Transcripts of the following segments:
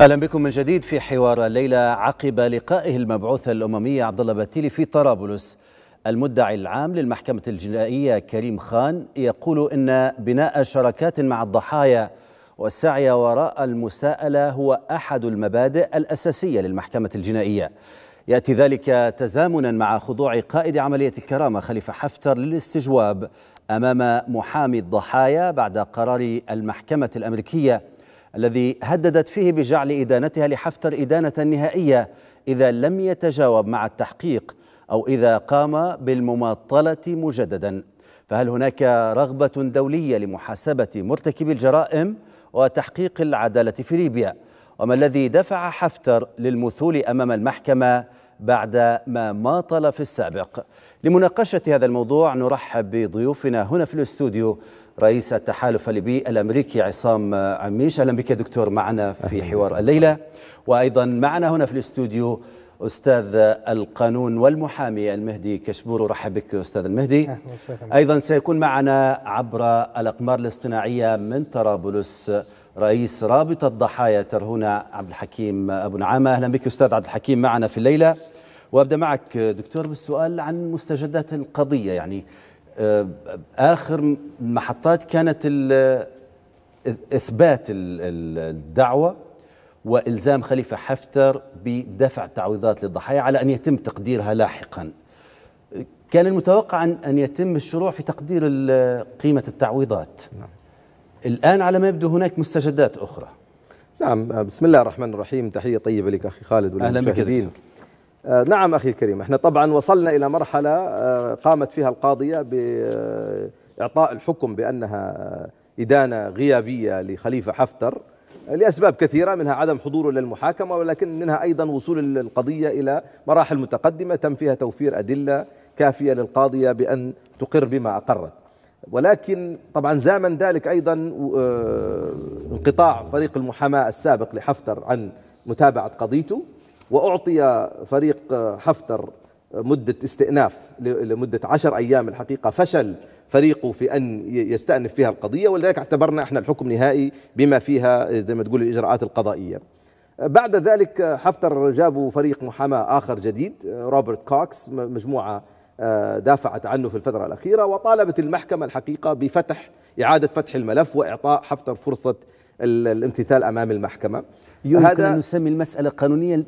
اهلا بكم من جديد في حوار الليله عقب لقائه المبعوث الاممي عبد الله بتيلي في طرابلس المدعي العام للمحكمه الجنائيه كريم خان يقول ان بناء شراكات مع الضحايا والسعي وراء المساءله هو احد المبادئ الاساسيه للمحكمه الجنائيه ياتي ذلك تزامنا مع خضوع قائد عمليه الكرامه خليفه حفتر للاستجواب امام محامي الضحايا بعد قرار المحكمه الامريكيه الذي هددت فيه بجعل إدانتها لحفتر إدانة نهائية إذا لم يتجاوب مع التحقيق أو إذا قام بالمماطلة مجددا فهل هناك رغبة دولية لمحاسبة مرتكبي الجرائم وتحقيق العدالة في ليبيا وما الذي دفع حفتر للمثول أمام المحكمة بعد ما ماطل في السابق لمناقشة هذا الموضوع نرحب بضيوفنا هنا في الاستوديو رئيس التحالف الليبي الامريكي عصام عميش اهلا بك دكتور معنا في حوار الليله وايضا معنا هنا في الاستوديو استاذ القانون والمحامي المهدي كشبور ارحب بك استاذ المهدي ايضا سيكون معنا عبر الاقمار الاصطناعيه من طرابلس رئيس رابطه ضحايا ترهونه عبد الحكيم ابو نعامه اهلا بك استاذ عبد الحكيم معنا في الليله وابدا معك دكتور بالسؤال عن مستجدات القضيه يعني آه، اخر المحطات كانت اثبات الدعوه والزام خليفه حفتر بدفع تعويضات للضحايا على ان يتم تقديرها لاحقا كان المتوقع ان يتم الشروع في تقدير قيمه التعويضات نعم. الان على ما يبدو هناك مستجدات اخرى نعم بسم الله الرحمن الرحيم تحيه طيبه لك اخي خالد أهلا دكتور. آه، نعم أخي الكريم احنا طبعا وصلنا إلى مرحلة آه، قامت فيها القاضية بإعطاء آه، الحكم بأنها إدانة غيابية لخليفة حفتر لأسباب كثيرة منها عدم حضوره للمحاكمة ولكن منها أيضا وصول القضية إلى مراحل متقدمة تم فيها توفير أدلة كافية للقاضية بأن تقر بما أقرت ولكن طبعا زامن ذلك أيضا انقطاع فريق المحاماة السابق لحفتر عن متابعة قضيته وأعطي فريق حفتر مدة استئناف لمدة عشر أيام الحقيقة فشل فريقه في أن يستأنف فيها القضية ولذلك اعتبرنا احنا الحكم نهائي بما فيها زي ما تقول الإجراءات القضائية بعد ذلك حفتر جابوا فريق محاماة آخر جديد روبرت كوكس مجموعة آه، دافعت عنه في الفترة الأخيرة وطالبت المحكمة الحقيقة بفتح إعادة فتح الملف وإعطاء حفتر فرصة الامتثال أمام المحكمة يمكن أن نسمي المسألة قانونية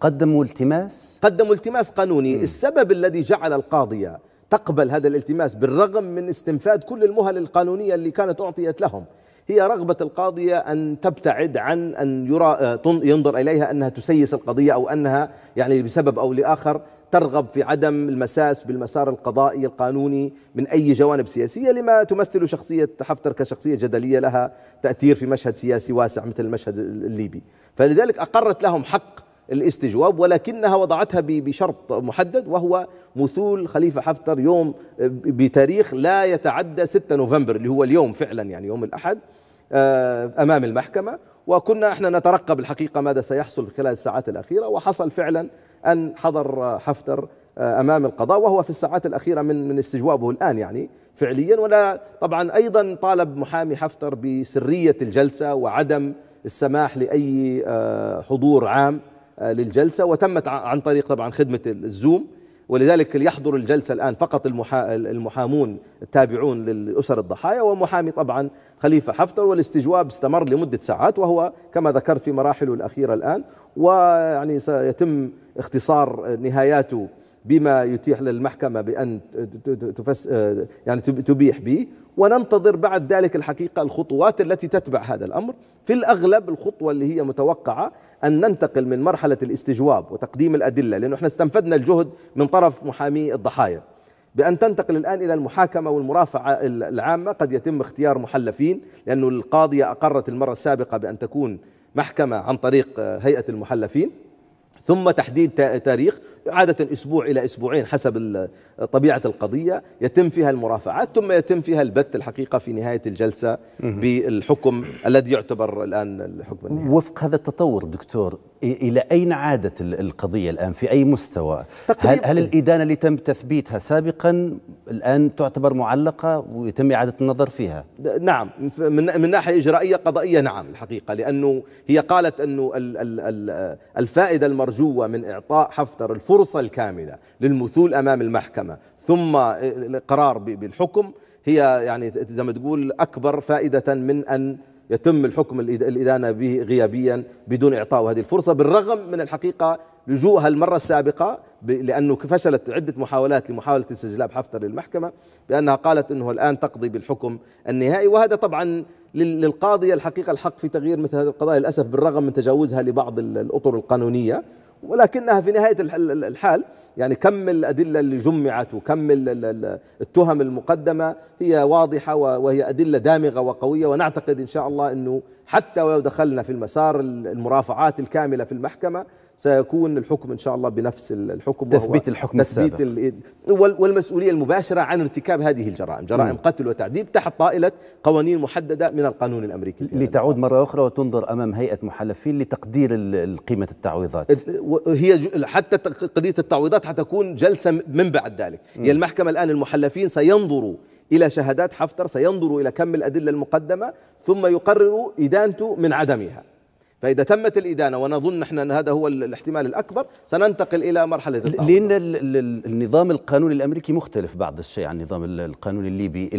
قدموا التماس قدموا التماس قانوني م. السبب الذي جعل القاضية تقبل هذا الالتماس بالرغم من استنفاد كل المهل القانونية اللي كانت أعطيت لهم هي رغبة القاضية أن تبتعد عن أن يرى ينظر إليها أنها تسيس القضية أو أنها يعني بسبب أو لآخر ترغب في عدم المساس بالمسار القضائي القانوني من أي جوانب سياسية لما تمثل شخصية حفتر كشخصية جدلية لها تأثير في مشهد سياسي واسع مثل المشهد الليبي فلذلك أقرت لهم حق الاستجواب ولكنها وضعتها بشرط محدد وهو مثول خليفة حفتر يوم بتاريخ لا يتعدى 6 نوفمبر اللي هو اليوم فعلا يعني يوم الأحد آه، أمام المحكمة وكنا احنا نترقب الحقيقة ماذا سيحصل خلال الساعات الأخيرة وحصل فعلا أن حضر حفتر آه، امام القضاء وهو في الساعات الاخيره من من استجوابه الان يعني فعليا ولا طبعا ايضا طالب محامي حفتر بسريه الجلسه وعدم السماح لاي آه، حضور عام آه، للجلسه وتمت عن طريق طبعا خدمه الزوم ولذلك يحضر الجلسة الآن فقط المحامون التابعون للأسر الضحايا ومحامي طبعا خليفة حفتر والاستجواب استمر لمدة ساعات وهو كما ذكرت في مراحله الأخيرة الآن ويعني سيتم اختصار نهاياته بما يتيح للمحكمة بأن تفس آه، يعني تبيح به وننتظر بعد ذلك الحقيقة الخطوات التي تتبع هذا الأمر في الأغلب الخطوة اللي هي متوقعة أن ننتقل من مرحلة الاستجواب وتقديم الأدلة لأنه احنا استنفدنا الجهد من طرف محامي الضحايا بأن تنتقل الآن إلى المحاكمة والمرافعة العامة قد يتم اختيار محلفين لأن القاضية أقرت المرة السابقة بأن تكون محكمة عن طريق آه، هيئة المحلفين ثم تحديد تاريخ عادة أسبوع إلى أسبوعين حسب طبيعة القضية يتم فيها المرافعات ثم يتم فيها البت الحقيقة في نهاية الجلسة بالحكم الذي يعتبر الآن الحكم النهائي وفق هذا التطور دكتور إلى أين عادت القضية الآن في أي مستوى هل, هل الإدانة اللي تم تثبيتها سابقا الآن تعتبر معلقة ويتم إعادة النظر فيها نعم من, من ناحية إجرائية قضائية نعم الحقيقة لأنه هي قالت أنه الفائدة المرجوة من إعطاء حفتر الفرصة الفرصة الكاملة للمثول أمام المحكمة ثم آه، القرار بالحكم هي يعني زي ما تقول أكبر فائدة من أن يتم الحكم الإدانة به غيابيا بدون إعطاء هذه الفرصة بالرغم من الحقيقة لجوءها المرة السابقة لأنه فشلت عدة محاولات لمحاولة استجلاب حفتر للمحكمة بأنها قالت أنه الآن تقضي بالحكم النهائي وهذا طبعا للقاضية الحقيقة الحق في تغيير مثل هذه القضايا للأسف بالرغم من تجاوزها لبعض الأطر القانونية ولكنها في نهاية الحال يعني كم الأدلة اللي جمعت وكم التهم المقدمة هي واضحة وهي أدلة دامغة وقوية ونعتقد إن شاء الله أنه حتى ولو دخلنا في المسار المرافعات الكاملة في المحكمة سيكون الحكم ان شاء الله بنفس الحكم تثبيت الحكم تثبيت السابق والمسؤوليه المباشره عن ارتكاب هذه الجرائم، جرائم مم. قتل وتعذيب تحت طائله قوانين محدده من القانون الامريكي. لتعود مره اخرى وتنظر امام هيئه محلفين لتقدير قيمه التعويضات. هي حتى قضيه التعويضات حتكون جلسه من بعد ذلك، هي المحكمه الان المحلفين سينظروا الى شهادات حفتر، سينظروا الى كم الادله المقدمه ثم يقرروا ادانته من عدمها. فإذا تمت الإدانة ونظن نحن أن هذا هو الاحتمال الأكبر سننتقل إلى مرحلة التعرض. لأن النظام القانوني الأمريكي مختلف بعض الشيء عن النظام القانوني الليبي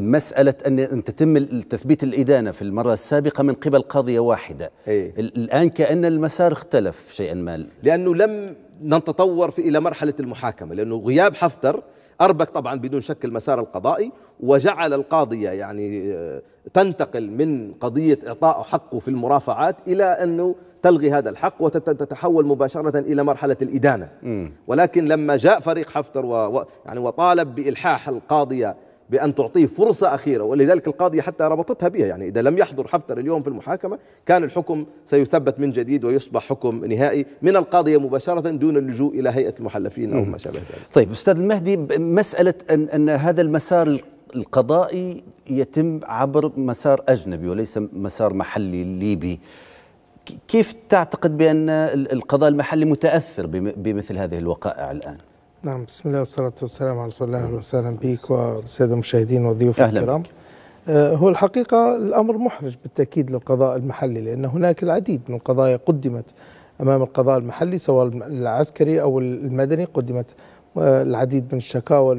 مسألة أن تتم تثبيت الإدانة في المرة السابقة من قبل قاضيه واحدة إيه؟ الآن كأن المسار اختلف شيئا ما لأنه لم نتطور في إلى مرحلة المحاكمة لأنه غياب حفتر أربك طبعا بدون شك المسار القضائي وجعل القاضية يعني آه، تنتقل من قضية إعطاء حقه في المرافعات إلى أنه تلغي هذا الحق وتتحول مباشرة إلى مرحلة الإدانة ولكن لما جاء فريق حفتر و... يعني وطالب بإلحاح القاضية بأن تعطيه فرصة أخيرة ولذلك القاضية حتى ربطتها بها يعني إذا لم يحضر حفتر اليوم في المحاكمة كان الحكم سيثبت من جديد ويصبح حكم نهائي من القاضية مباشرة دون اللجوء إلى هيئة المحلفين أو ما شابه ذلك طيب أستاذ المهدي مسألة أن, أن هذا المسار القضائي يتم عبر مسار أجنبي وليس مسار محلي ليبي كيف تعتقد بأن القضاء المحلي متأثر بمثل هذه الوقائع الآن؟ نعم بسم الله والصلاة والسلام على رسول الله وسهلا بك والسادة المشاهدين والضيوف الكرام آه، هو الحقيقة الأمر محرج بالتأكيد للقضاء المحلي لأن هناك العديد من القضايا قدمت أمام القضاء المحلي سواء العسكري أو المدني قدمت آه، العديد من الشكاوى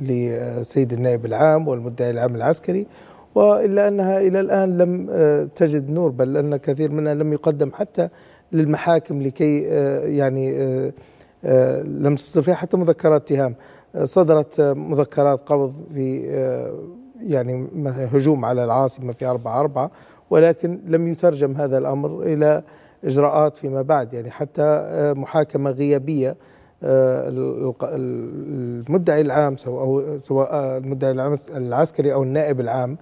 لسيد النائب العام والمدعي العام العسكري وإلا أنها إلى الآن لم آه، تجد نور بل أن كثير منها لم يقدم حتى للمحاكم لكي يعني لم تصدر فيها حتى مذكرات اتهام صدرت مذكرات قبض في آه، يعني هجوم على العاصمة في 4 4 ولكن لم يترجم هذا الأمر إلى إجراءات فيما بعد يعني حتى آه، محاكمة غيابية آه، المدعي العام سواء سواء المدعي العسكري أو النائب العام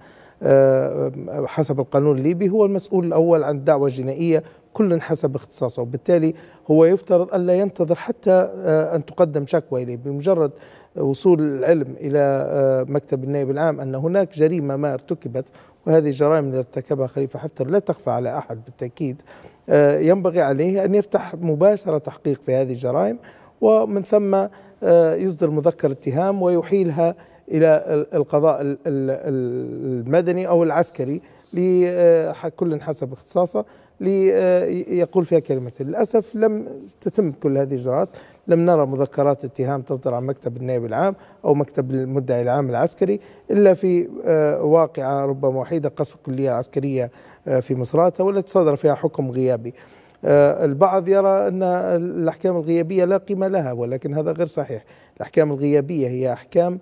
حسب القانون الليبي هو المسؤول الأول عن الدعوة الجنائية كل حسب اختصاصه وبالتالي هو يفترض ألا ينتظر حتى آه، أن تقدم شكوى إليه بمجرد وصول العلم إلى آه، مكتب النائب العام أن هناك جريمة ما ارتكبت وهذه الجرائم التي ارتكبها خليفة حفتر لا تخفى على أحد بالتأكيد آه، ينبغي عليه أن يفتح مباشرة تحقيق في هذه الجرائم ومن ثم يصدر مذكر اتهام ويحيلها إلى القضاء المدني أو العسكري لكل حسب اختصاصه ليقول آه، فيها كلمة للأسف لم تتم كل هذه الإجراءات لم نرى مذكرات اتهام تصدر عن مكتب النائب العام أو مكتب المدعي العام العسكري إلا في آه، واقعة ربما وحيدة قصف الكلية العسكرية آه، في مصراتة والتي صدر فيها حكم غيابي البعض يرى أن الأحكام الغيابية لا قيمة لها ولكن هذا غير صحيح الأحكام الغيابية هي أحكام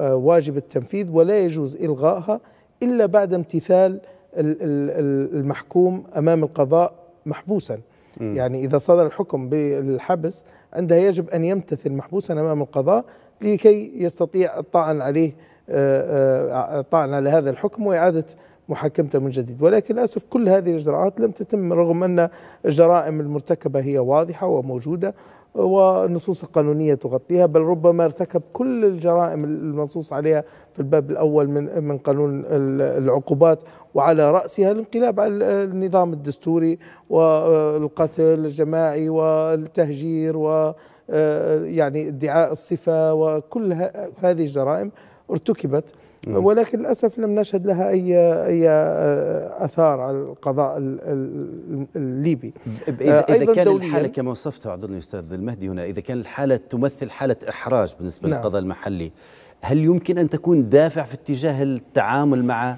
واجب التنفيذ ولا يجوز إلغائها إلا بعد امتثال المحكوم امام القضاء محبوسا يعني اذا صدر الحكم بالحبس عندها يجب ان يمتثل محبوسا امام القضاء لكي يستطيع الطعن عليه آه، آه، الطعن على هذا الحكم واعاده محاكمته من جديد ولكن للاسف كل هذه الاجراءات لم تتم رغم ان الجرائم المرتكبه هي واضحه وموجوده والنصوص القانونية تغطيها بل ربما ارتكب كل الجرائم المنصوص عليها في الباب الأول من من قانون العقوبات وعلى رأسها الانقلاب على النظام الدستوري والقتل الجماعي والتهجير و آه، يعني ادعاء الصفة وكل هذه الجرائم ارتكبت نعم. ولكن للأسف لم نشهد لها أي أي آه، آثار على القضاء الليبي إذا, إذا آه، كان الحالة كما وصفتها أعذرني أستاذ المهدي هنا إذا كان الحالة تمثل حالة إحراج بالنسبة نعم. للقضاء المحلي هل يمكن أن تكون دافع في اتجاه التعامل مع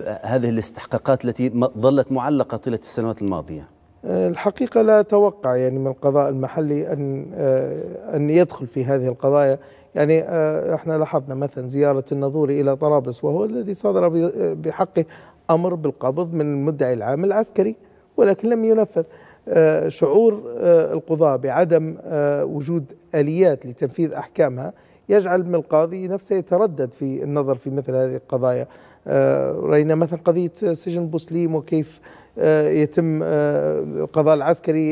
آه، هذه الاستحقاقات التي ظلت معلقة طيلة السنوات الماضية؟ الحقيقة لا أتوقع يعني من القضاء المحلي أن أن يدخل في هذه القضايا يعني آه، احنا لاحظنا مثلا زيارة النظوري إلى طرابلس وهو الذي صدر بحقه أمر بالقبض من المدعي العام العسكري ولكن لم ينفذ آه، شعور آه، القضاة بعدم وجود آليات لتنفيذ أحكامها يجعل من القاضي نفسه يتردد في النظر في مثل هذه القضايا رأينا مثلا قضية سجن بوسليم وكيف آه، يتم آه، القضاء العسكري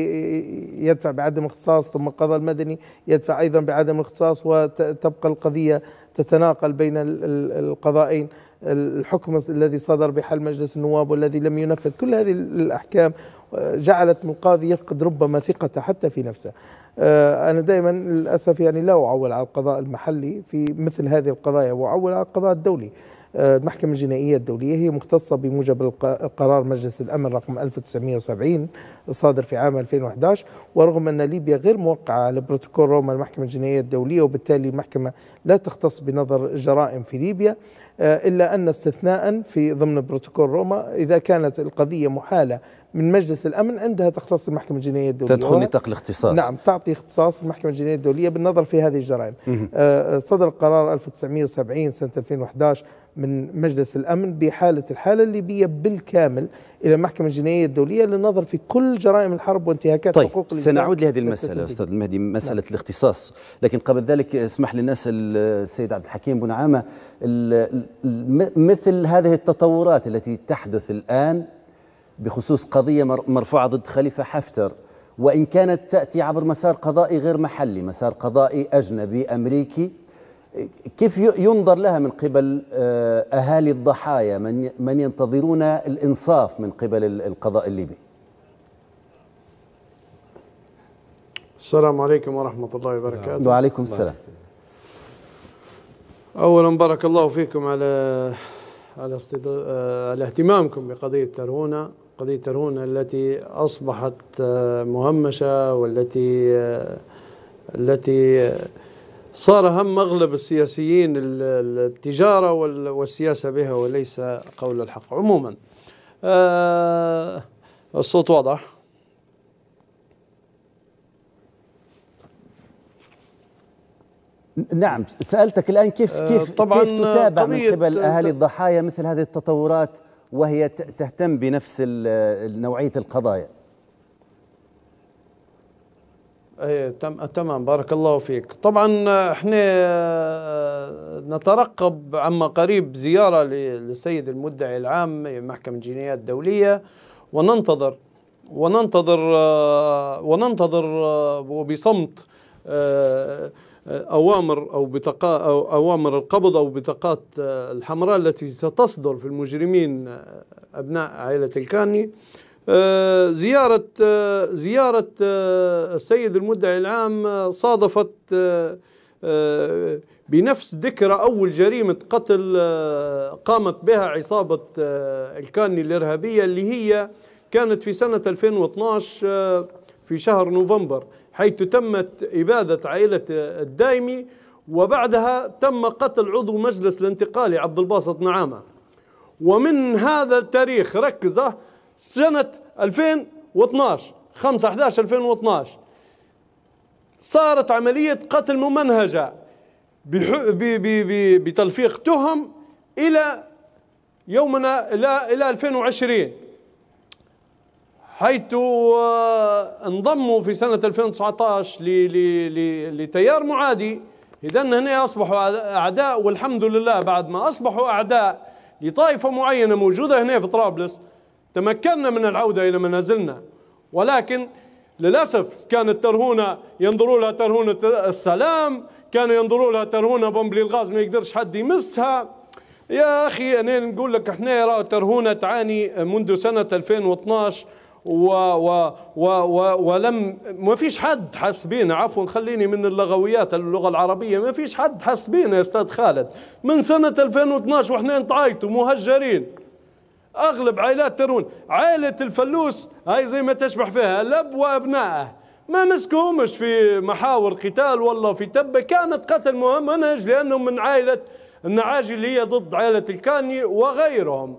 يدفع بعدم اختصاص ثم القضاء المدني يدفع أيضا بعدم اختصاص وتبقى القضية تتناقل بين القضائين الحكم الذي صدر بحل مجلس النواب والذي لم ينفذ كل هذه الأحكام آه، جعلت من القاضي يفقد ربما ثقته حتى في نفسه أنا دائما للأسف يعني لا أعول على القضاء المحلي في مثل هذه القضايا وأعول على القضاء الدولي آه، المحكمة الجنائية الدولية هي مختصة بموجب قرار مجلس الأمن رقم 1970 الصادر في عام 2011 ورغم أن ليبيا غير موقعة على بروتوكول روما المحكمة الجنائية الدولية وبالتالي المحكمة لا تختص بنظر جرائم في ليبيا آه، إلا أن استثناء في ضمن بروتوكول روما إذا كانت القضية محالة من مجلس الأمن عندها تختص المحكمة الجنائية الدولية تدخل نطاق الاختصاص نعم تعطي اختصاص المحكمة الجنائية الدولية بالنظر في هذه الجرائم آه، صدر قرار 1970 سنة 2011 من مجلس الأمن بحالة الحالة الليبية بالكامل إلى المحكمة الجنائية الدولية للنظر في كل جرائم الحرب وانتهاكات طيب حقوق الإنسان سنعود لهذه المسألة أستاذ المهدي نعم. مسألة نعم. الاختصاص لكن قبل ذلك اسمح لي الناس السيد عبد الحكيم بنعامة مثل هذه التطورات التي تحدث الآن بخصوص قضية مرفوعة ضد خليفة حفتر وإن كانت تأتي عبر مسار قضائي غير محلي مسار قضائي أجنبي أمريكي كيف ينظر لها من قبل آه، أهالي الضحايا من من ينتظرون الإنصاف من قبل القضاء الليبي السلام عليكم ورحمة الله وبركاته وعليكم السلام أولا بارك الله فيكم على على, استد... آه، على اهتمامكم بقضية ترهونة قضية ترهونة التي أصبحت آه، مهمشة والتي التي صار هم اغلب السياسيين التجاره والسياسه بها وليس قول الحق عموما آه الصوت واضح نعم سالتك الان كيف آه، كيف طبعا كيف تتابع من قبل اهالي الضحايا مثل هذه التطورات وهي تهتم بنفس نوعيه القضايا ايه تم تمام بارك الله فيك طبعا آه، احنا آه، نترقب عما قريب زيارة للسيد المدعي العام محكمة الجنايات الدولية وننتظر وننتظر آه، وننتظر وبصمت اوامر او بطاقات أو اوامر القبض او بطاقات الحمراء التي ستصدر في المجرمين ابناء عائله الكاني آه، زيارة آه، زيارة آه، السيد المدعي العام صادفت بنفس ذكرى أول جريمة قتل قامت بها عصابة الكاني الإرهابية اللي هي كانت في سنة 2012 في شهر نوفمبر حيث تمت إبادة عائلة الدايمي وبعدها تم قتل عضو مجلس الانتقالي عبد الباسط نعامة ومن هذا التاريخ ركزه سنة 2012 5 11 2012 صارت عملية قتل ممنهجة بتلفيق تهم إلى يومنا إلى إلى 2020 حيث آه، انضموا في سنة 2019 لتيار معادي إذن هنا أصبحوا أعداء والحمد لله بعد ما أصبحوا أعداء لطائفة معينة موجودة هنا في طرابلس تمكنا من العودة إلى منازلنا ولكن للأسف كانت ترهونة ينظروا لها ترهونة السلام كانوا ينظروا لها ترهونة بومبلي الغاز ما يقدرش حد يمسها يا أخي أنا نقول لك إحنا رأى ترهونة تعاني منذ سنة 2012 و و و و ولم ما فيش حد حس بينا عفوا خليني من اللغويات اللغه العربيه ما فيش حد حس بينا يا استاذ خالد من سنه 2012 واحنا نتعايطوا مهجرين أغلب عائلات ترون عائلة الفلوس هاي زي ما تشبح فيها الأب وأبنائه ما مسكهمش في محاور قتال والله في تبة كانت قتل ممنهج لأنهم من عائلة النعاجي اللي هي ضد عائلة الكاني وغيرهم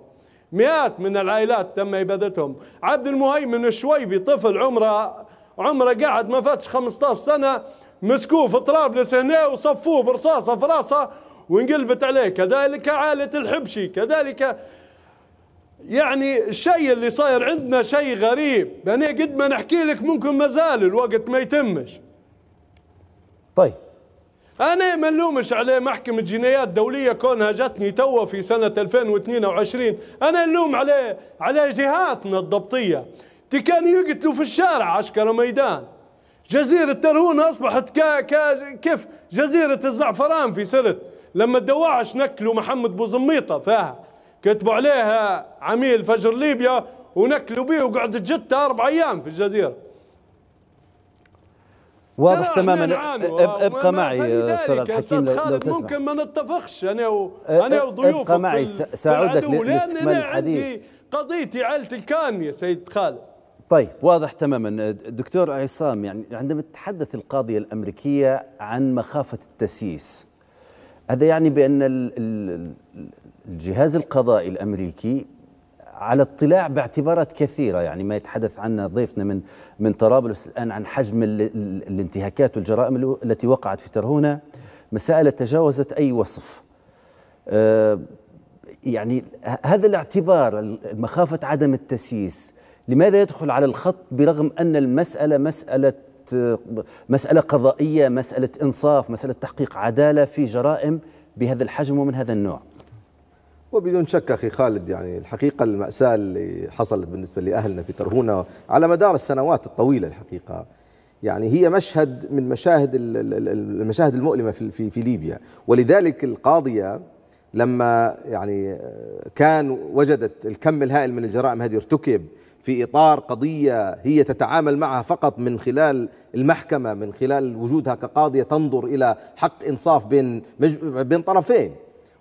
مئات من العائلات تم إبادتهم عبد المهيمن الشويبي طفل عمره عمره قعد ما فاتش 15 سنة مسكوه في طرابلس هنا وصفوه برصاصة في راسه وانقلبت عليه كذلك عائلة الحبشي كذلك يعني الشيء اللي صاير عندنا شيء غريب يعني قد ما نحكي لك ممكن ما زال الوقت ما يتمش طيب انا ما نلومش عليه محكمه جنايات دوليه كونها جتني توا في سنه 2022 انا نلوم عليه على جهاتنا الضبطيه تي كانوا يقتلوا في الشارع عشكرة ميدان جزيره ترهون اصبحت كا كا كيف جزيره الزعفران في سرت لما الدواعش نكلوا محمد بوزميطه فيها كتبوا عليها عميل فجر ليبيا ونكلوا به وقعد جته أربع أيام في الجزيرة واضح تماما يعني ابقى معي استاذ الحكيم لو تسمح ممكن ما نتفقش انا و... انا وضيوفي ابقى معي ساعودك لاستكمال الحديث قضيتي عائله الكان يا سيد خالد طيب واضح تماما دكتور عصام يعني عندما تتحدث القاضيه الامريكيه عن مخافه التسييس هذا يعني بأن الجهاز القضائي الأمريكي على اطلاع باعتبارات كثيرة يعني ما يتحدث عنها ضيفنا من من طرابلس الآن عن حجم الانتهاكات والجرائم التي وقعت في ترهونة مساله تجاوزت أي وصف آه، يعني هذا الاعتبار مخافة عدم التسييس لماذا يدخل على الخط برغم أن المسألة مسألة مسألة قضائية مسألة إنصاف مسألة تحقيق عدالة في جرائم بهذا الحجم ومن هذا النوع وبدون شك أخي خالد يعني الحقيقة المأساة اللي حصلت بالنسبة لأهلنا في ترهونة على مدار السنوات الطويلة الحقيقة يعني هي مشهد من مشاهد المشاهد المؤلمة في, في, في ليبيا ولذلك القاضية لما يعني كان وجدت الكم الهائل من الجرائم هذه ارتكب في اطار قضيه هي تتعامل معها فقط من خلال المحكمه من خلال وجودها كقاضيه تنظر الى حق انصاف بين مج... بين طرفين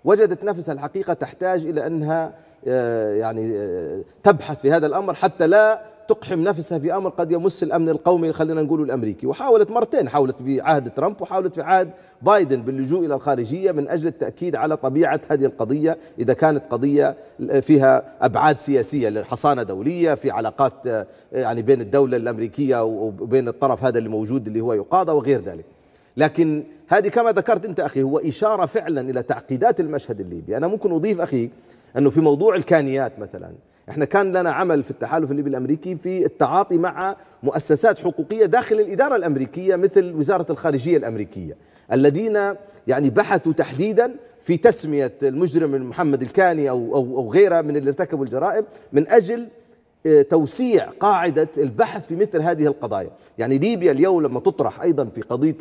وجدت نفسها الحقيقه تحتاج الى انها آه، يعني آه، تبحث في هذا الامر حتى لا تقحم نفسها في امر قد يمس الامن القومي خلينا نقول الامريكي وحاولت مرتين حاولت في عهد ترامب وحاولت في عهد بايدن باللجوء الى الخارجيه من اجل التاكيد على طبيعه هذه القضيه اذا كانت قضيه فيها ابعاد سياسيه لحصانه دوليه في علاقات آه، يعني بين الدوله الامريكيه وبين الطرف هذا اللي موجود اللي هو يقاضى وغير ذلك لكن هذه كما ذكرت انت اخي هو اشاره فعلا الى تعقيدات المشهد الليبي انا ممكن اضيف اخي انه في موضوع الكانيات مثلا احنا كان لنا عمل في التحالف الليبي الامريكي في التعاطي مع مؤسسات حقوقيه داخل الاداره الامريكيه مثل وزاره الخارجيه الامريكيه الذين يعني بحثوا تحديدا في تسميه المجرم محمد الكاني او او او غيره من اللي ارتكبوا الجرائم من اجل آه، توسيع قاعدة البحث في مثل هذه القضايا يعني ليبيا اليوم لما تطرح أيضا في قضية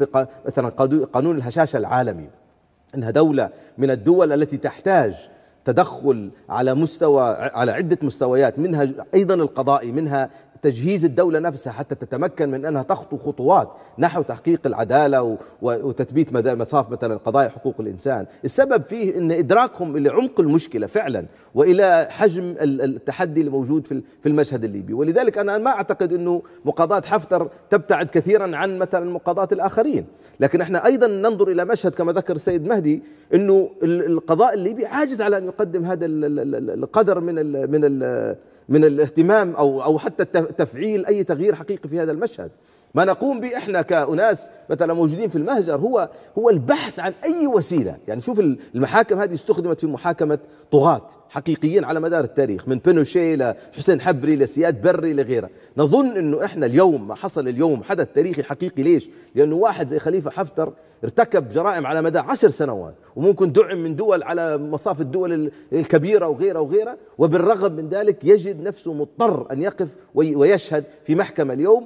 مثلا قانون الهشاشة العالمي أنها دولة من الدول التي تحتاج تدخل على مستوى على عدة مستويات منها أيضا القضائي منها تجهيز الدولة نفسها حتى تتمكن من أنها تخطو خطوات نحو تحقيق العدالة وتثبيت مصاف مثلا قضايا حقوق الإنسان السبب فيه أن إدراكهم إلى عمق المشكلة فعلا وإلى حجم التحدي الموجود في المشهد الليبي ولذلك أنا ما أعتقد أنه مقاضاة حفتر تبتعد كثيرا عن مثلا مقاضاة الآخرين لكن احنا أيضا ننظر إلى مشهد كما ذكر السيد مهدي أنه القضاء الليبي عاجز على أن يقدم هذا القدر من من من الاهتمام أو, أو حتى تفعيل أي تغيير حقيقي في هذا المشهد ما نقوم به احنا كأناس مثلا موجودين في المهجر هو هو البحث عن أي وسيلة يعني شوف المحاكم هذه استخدمت في محاكمة طغاة حقيقيين على مدار التاريخ من بينوشي لحسين حبري لسياد بري لغيره نظن أنه إحنا اليوم ما حصل اليوم حدث تاريخي حقيقي ليش لأنه واحد زي خليفة حفتر ارتكب جرائم على مدى عشر سنوات وممكن دعم من دول على مصاف الدول الكبيرة وغيرة وغيرة وبالرغم من ذلك يجد نفسه مضطر أن يقف ويشهد في محكمة اليوم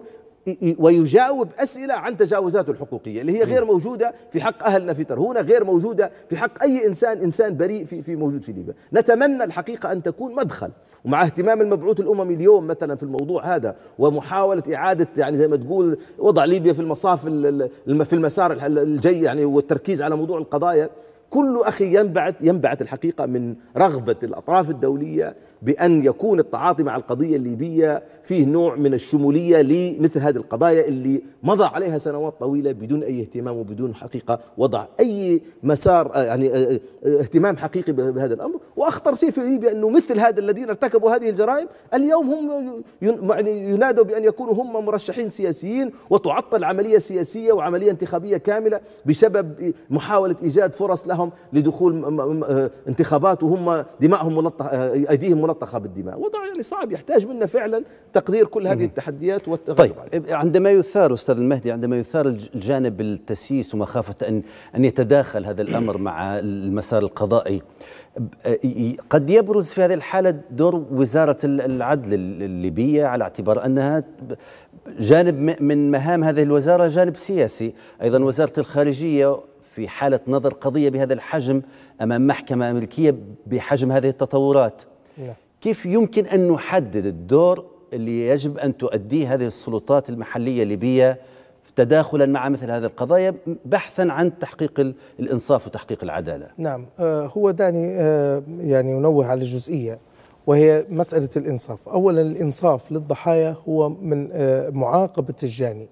ويجاوب أسئلة عن تجاوزاته الحقوقية اللي هي غير موجودة في حق أهلنا في ترهونة غير موجودة في حق أي إنسان إنسان بريء في, في موجود في ليبيا نتمنى الحقيقة أن تكون مدخل ومع اهتمام المبعوث الاممي اليوم مثلا في الموضوع هذا ومحاوله اعاده يعني زي ما تقول وضع ليبيا في المصاف في المسار الجي يعني والتركيز على موضوع القضايا كل اخي ينبعث ينبعث الحقيقه من رغبه الاطراف الدوليه بأن يكون التعاطي مع القضية الليبية فيه نوع من الشمولية لمثل هذه القضايا اللي مضى عليها سنوات طويلة بدون أي اهتمام وبدون حقيقة وضع أي مسار آه، يعني آه، آه، اهتمام حقيقي بهذا الأمر واخطر شيء في ليبيا انه مثل هذا الذين ارتكبوا هذه الجرائم اليوم هم يعني ينادوا بان يكونوا هم مرشحين سياسيين وتعطل عمليه سياسيه وعمليه انتخابيه كامله بسبب محاوله ايجاد فرص لهم لدخول آه، انتخابات وهم دماءهم ملطخ آه، ايديهم ملطخه بالدماء، وضع يعني صعب يحتاج منا فعلا تقدير كل هذه التحديات والتغلب طيب عندما يثار استاذ المهدي عندما يثار الجانب التسييس ومخافه ان ان يتداخل هذا الامر مع المسار القضائي قد يبرز في هذه الحالة دور وزارة العدل الليبية على اعتبار أنها جانب من مهام هذه الوزارة جانب سياسي أيضا وزارة الخارجية في حالة نظر قضية بهذا الحجم أمام محكمة أمريكية بحجم هذه التطورات لا. نعم. كيف يمكن أن نحدد الدور اللي يجب أن تؤديه هذه السلطات المحلية الليبية تداخلا مع مثل هذه القضايا بحثا عن تحقيق الانصاف وتحقيق العداله. نعم آه، هو دعني آه، يعني ينوه على جزئيه وهي مساله الانصاف، اولا الانصاف للضحايا هو من آه، معاقبه الجاني.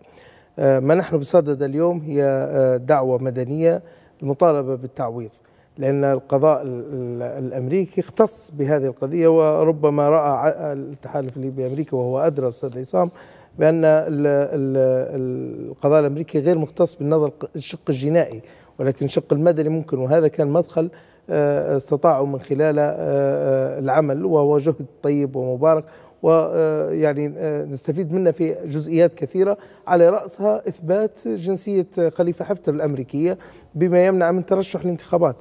ما نحن بصدد اليوم هي دعوه مدنيه المطالبه بالتعويض. لأن القضاء الأمريكي اختص بهذه القضية وربما رأى التحالف الليبي الأمريكي وهو أدرى أستاذ عصام بأن القضاء الأمريكي غير مختص بالنظر الشق الجنائي ولكن الشق المدني ممكن وهذا كان مدخل آه، استطاعوا من خلاله آه، آه، العمل وهو جهد طيب ومبارك ويعني نستفيد منه في جزئيات كثيرة على رأسها إثبات جنسية خليفة حفتر الأمريكية بما يمنع من ترشح الانتخابات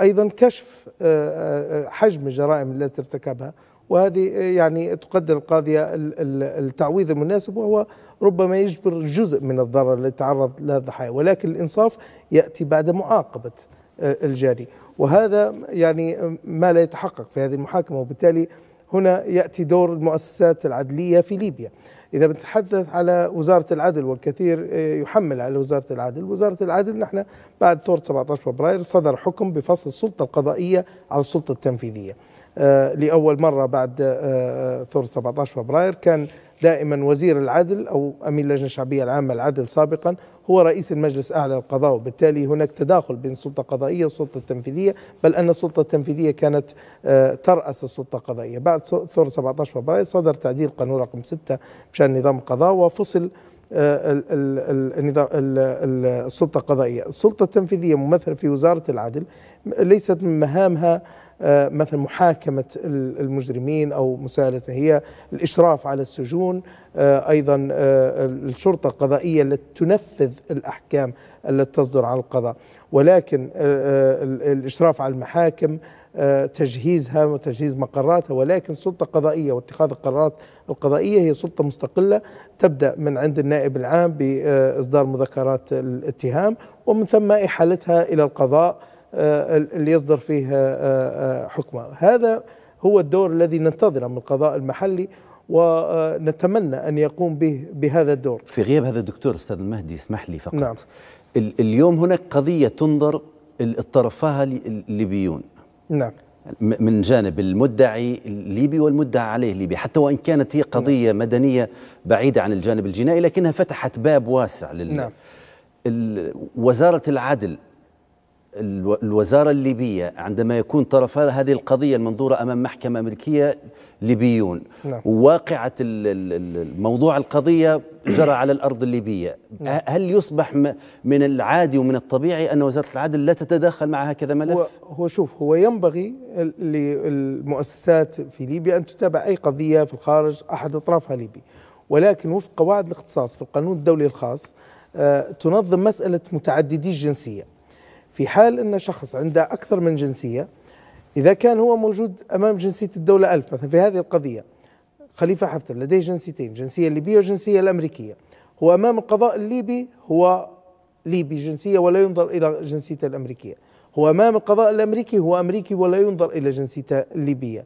أيضا كشف حجم الجرائم التي ارتكبها وهذه آه، يعني تقدر القاضية التعويض المناسب وهو ربما يجبر جزء من الضرر الذي تعرض له الضحايا ولكن الإنصاف يأتي بعد معاقبة آه، الجاني وهذا يعني آه، ما لا يتحقق في هذه المحاكمة وبالتالي هنا يأتي دور المؤسسات العدلية في ليبيا إذا بنتحدث على وزارة العدل والكثير يحمل على وزارة العدل وزارة العدل نحن بعد ثورة 17 فبراير صدر حكم بفصل السلطة القضائية على السلطة التنفيذية آه، لأول مرة بعد آه، آه، ثورة 17 فبراير كان دائما وزير العدل أو أمين اللجنة الشعبية العامة العدل سابقا هو رئيس المجلس الأعلى للقضاء وبالتالي هناك تداخل بين السلطة القضائية والسلطة التنفيذية بل أن السلطة التنفيذية كانت ترأس السلطة القضائية بعد ثورة 17 فبراير صدر تعديل قانون رقم 6 بشأن نظام القضاء وفصل السلطة القضائية السلطة التنفيذية ممثلة في وزارة العدل ليست من مهامها آه، مثلا محاكمة المجرمين أو مساءلته هي الإشراف على السجون آه، أيضا آه، الشرطة القضائية التي تنفذ الأحكام التي تصدر عن القضاء ولكن الإشراف على المحاكم تجهيزها وتجهيز مقراتها ولكن سلطة قضائية واتخاذ القرارات القضائية هي سلطة مستقلة تبدأ من عند النائب العام بإصدار مذكرات الاتهام ومن ثم إحالتها إلى القضاء آه، اللي يصدر فيه آه، آه، حكمه هذا هو الدور الذي ننتظره من القضاء المحلي ونتمنى أن يقوم به بهذا الدور في غياب هذا الدكتور أستاذ المهدي اسمح لي فقط نعم. اليوم هناك قضية تنظر الطرفها الليبيون نعم من جانب المدعي الليبي والمدعى عليه الليبي حتى وإن كانت هي قضية نعم. مدنية بعيدة عن الجانب الجنائي لكنها فتحت باب واسع لل نعم. وزارة العدل الوزارة الليبية عندما يكون طرف هذه القضية المنظورة أمام محكمة أمريكية ليبيون نعم. وواقعة موضوع القضية جرى على الأرض الليبية نعم. هل يصبح من العادي ومن الطبيعي أن وزارة العدل لا تتدخل مع هكذا ملف؟ هو, هو شوف هو ينبغي للمؤسسات في ليبيا أن تتابع أي قضية في الخارج أحد أطرافها ليبي ولكن وفق قواعد الاختصاص في القانون الدولي الخاص آه، تنظم مسألة متعددي الجنسية في حال أن شخص عنده أكثر من جنسية إذا كان هو موجود أمام جنسية الدولة ألف مثلا في هذه القضية خليفة حفتر لديه جنسيتين جنسية ليبية وجنسية الأمريكية هو أمام القضاء الليبي هو ليبي جنسية ولا ينظر إلى جنسيته الأمريكية هو أمام القضاء الأمريكي هو أمريكي ولا ينظر إلى جنسيته الليبية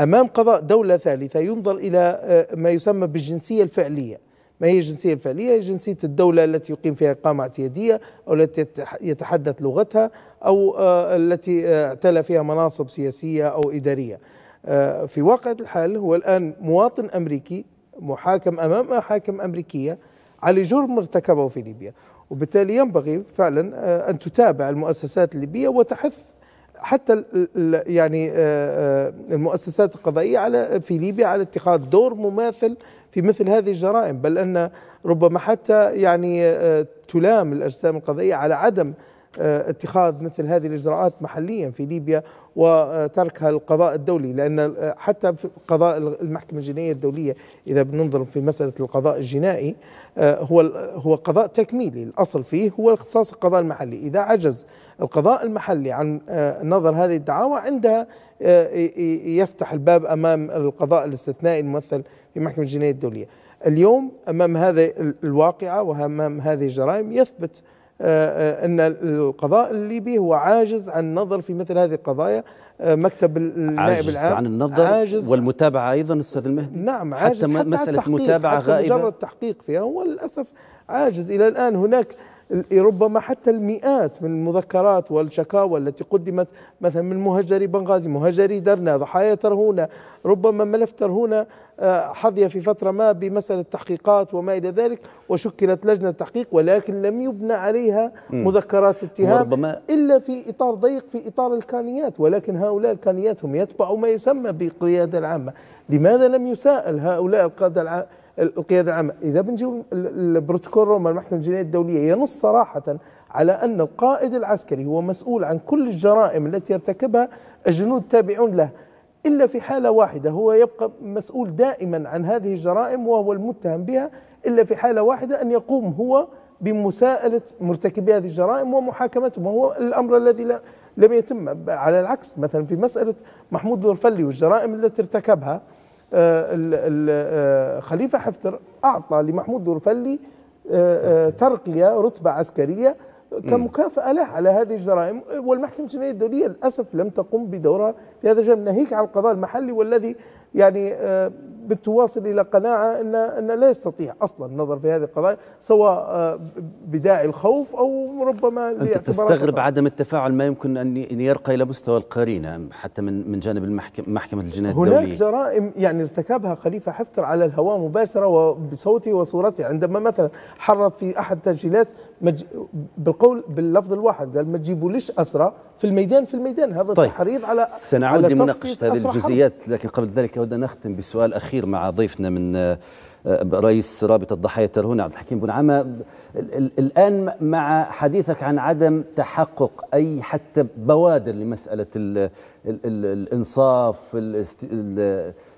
أمام قضاء دولة ثالثة ينظر إلى آه، ما يسمى بالجنسية الفعلية ما هي الجنسية الفعلية هي جنسية الدولة التي يقيم فيها إقامة اعتيادية أو التي يتحدث لغتها أو آه، التي آه، اعتلى فيها مناصب سياسية أو إدارية آه، في واقع الحال هو الآن مواطن أمريكي محاكم أمام محاكم أمريكية على جرم ارتكبه في ليبيا وبالتالي ينبغي فعلا أن تتابع المؤسسات الليبية وتحث حتى يعني المؤسسات القضائية على في ليبيا على اتخاذ دور مماثل في مثل هذه الجرائم بل أن ربما حتى يعني آه، تلام الأجسام القضائية على عدم آه، اتخاذ مثل هذه الإجراءات محليا في ليبيا وتركها للقضاء الدولي لأن حتى في قضاء المحكمة الجنائية الدولية إذا بننظر في مسألة القضاء الجنائي آه، هو هو قضاء تكميلي الأصل فيه هو اختصاص القضاء المحلي إذا عجز القضاء المحلي عن آه، نظر هذه الدعاوى عندها آه، يفتح الباب أمام القضاء الاستثنائي الممثل في المحكمة الجنائية الدولية اليوم أمام هذه الواقعة وأمام هذه الجرائم يثبت آه، آه، أن القضاء الليبي هو عاجز عن النظر في مثل هذه القضايا آه، مكتب النائب العام عاجز عن النظر عاجز والمتابعة أيضا أستاذ المهدي نعم عاجز حتى, حتى مسألة التحقيق متابعة حتى غائبة مجرد تحقيق فيها هو للأسف عاجز إلى الآن هناك ربما حتى المئات من المذكرات والشكاوى التي قدمت مثلا من مهجري بنغازي مهجري درنا ضحايا ترهونة ربما ملف ترهونة آه، حظي في فترة ما بمسألة تحقيقات وما إلى ذلك وشكلت لجنة تحقيق ولكن لم يبنى عليها مذكرات اتهام ربما إلا في إطار ضيق في إطار الكانيات ولكن هؤلاء الكانيات هم يتبعوا ما يسمى بالقيادة العامة لماذا لم يساءل هؤلاء القادة العامة القياده العامه، اذا بنجيب البروتوكول روما المحكمه الجنائيه الدوليه ينص صراحه على ان القائد العسكري هو مسؤول عن كل الجرائم التي يرتكبها الجنود التابعون له الا في حاله واحده هو يبقى مسؤول دائما عن هذه الجرائم وهو المتهم بها الا في حاله واحده ان يقوم هو بمساءله مرتكبي هذه الجرائم ومحاكمتهم وهو الامر الذي لا لم يتم على العكس مثلا في مسألة محمود الفلي والجرائم التي ارتكبها آه، آه، خليفة حفتر أعطى لمحمود درفلي آه، ترقية رتبة عسكرية كمكافأة له على هذه الجرائم والمحكمة الجنائية الدولية للأسف لم تقم بدورها في هذا الجانب ناهيك عن القضاء المحلي والذي يعني بتواصل إلى قناعة أن, أن لا يستطيع أصلا النظر في هذه القضايا سواء آه، بداعي الخوف أو ربما أنت تستغرب عدم التفاعل ما يمكن أن يرقى إلى مستوى القرينة حتى من من جانب المحكمة محكمه الجنائية الدولية هناك جرائم يعني ارتكبها خليفة حفتر على الهواء مباشرة وبصوته وصورته عندما مثلا حرر في أحد تسجيلات مج... بالقول باللفظ الواحد قال ما تجيبوليش اسرى في الميدان في الميدان هذا طيب. تحريض على سنعود لمناقشه هذه الجزئيات لكن قبل ذلك اود ان اختم بسؤال اخير مع ضيفنا من آه، آه، رئيس رابطه ضحايا الترهون عبد الحكيم بن عامه الان مع حديثك عن عدم تحقق اي حتى بوادر لمساله الـ الـ الـ الانصاف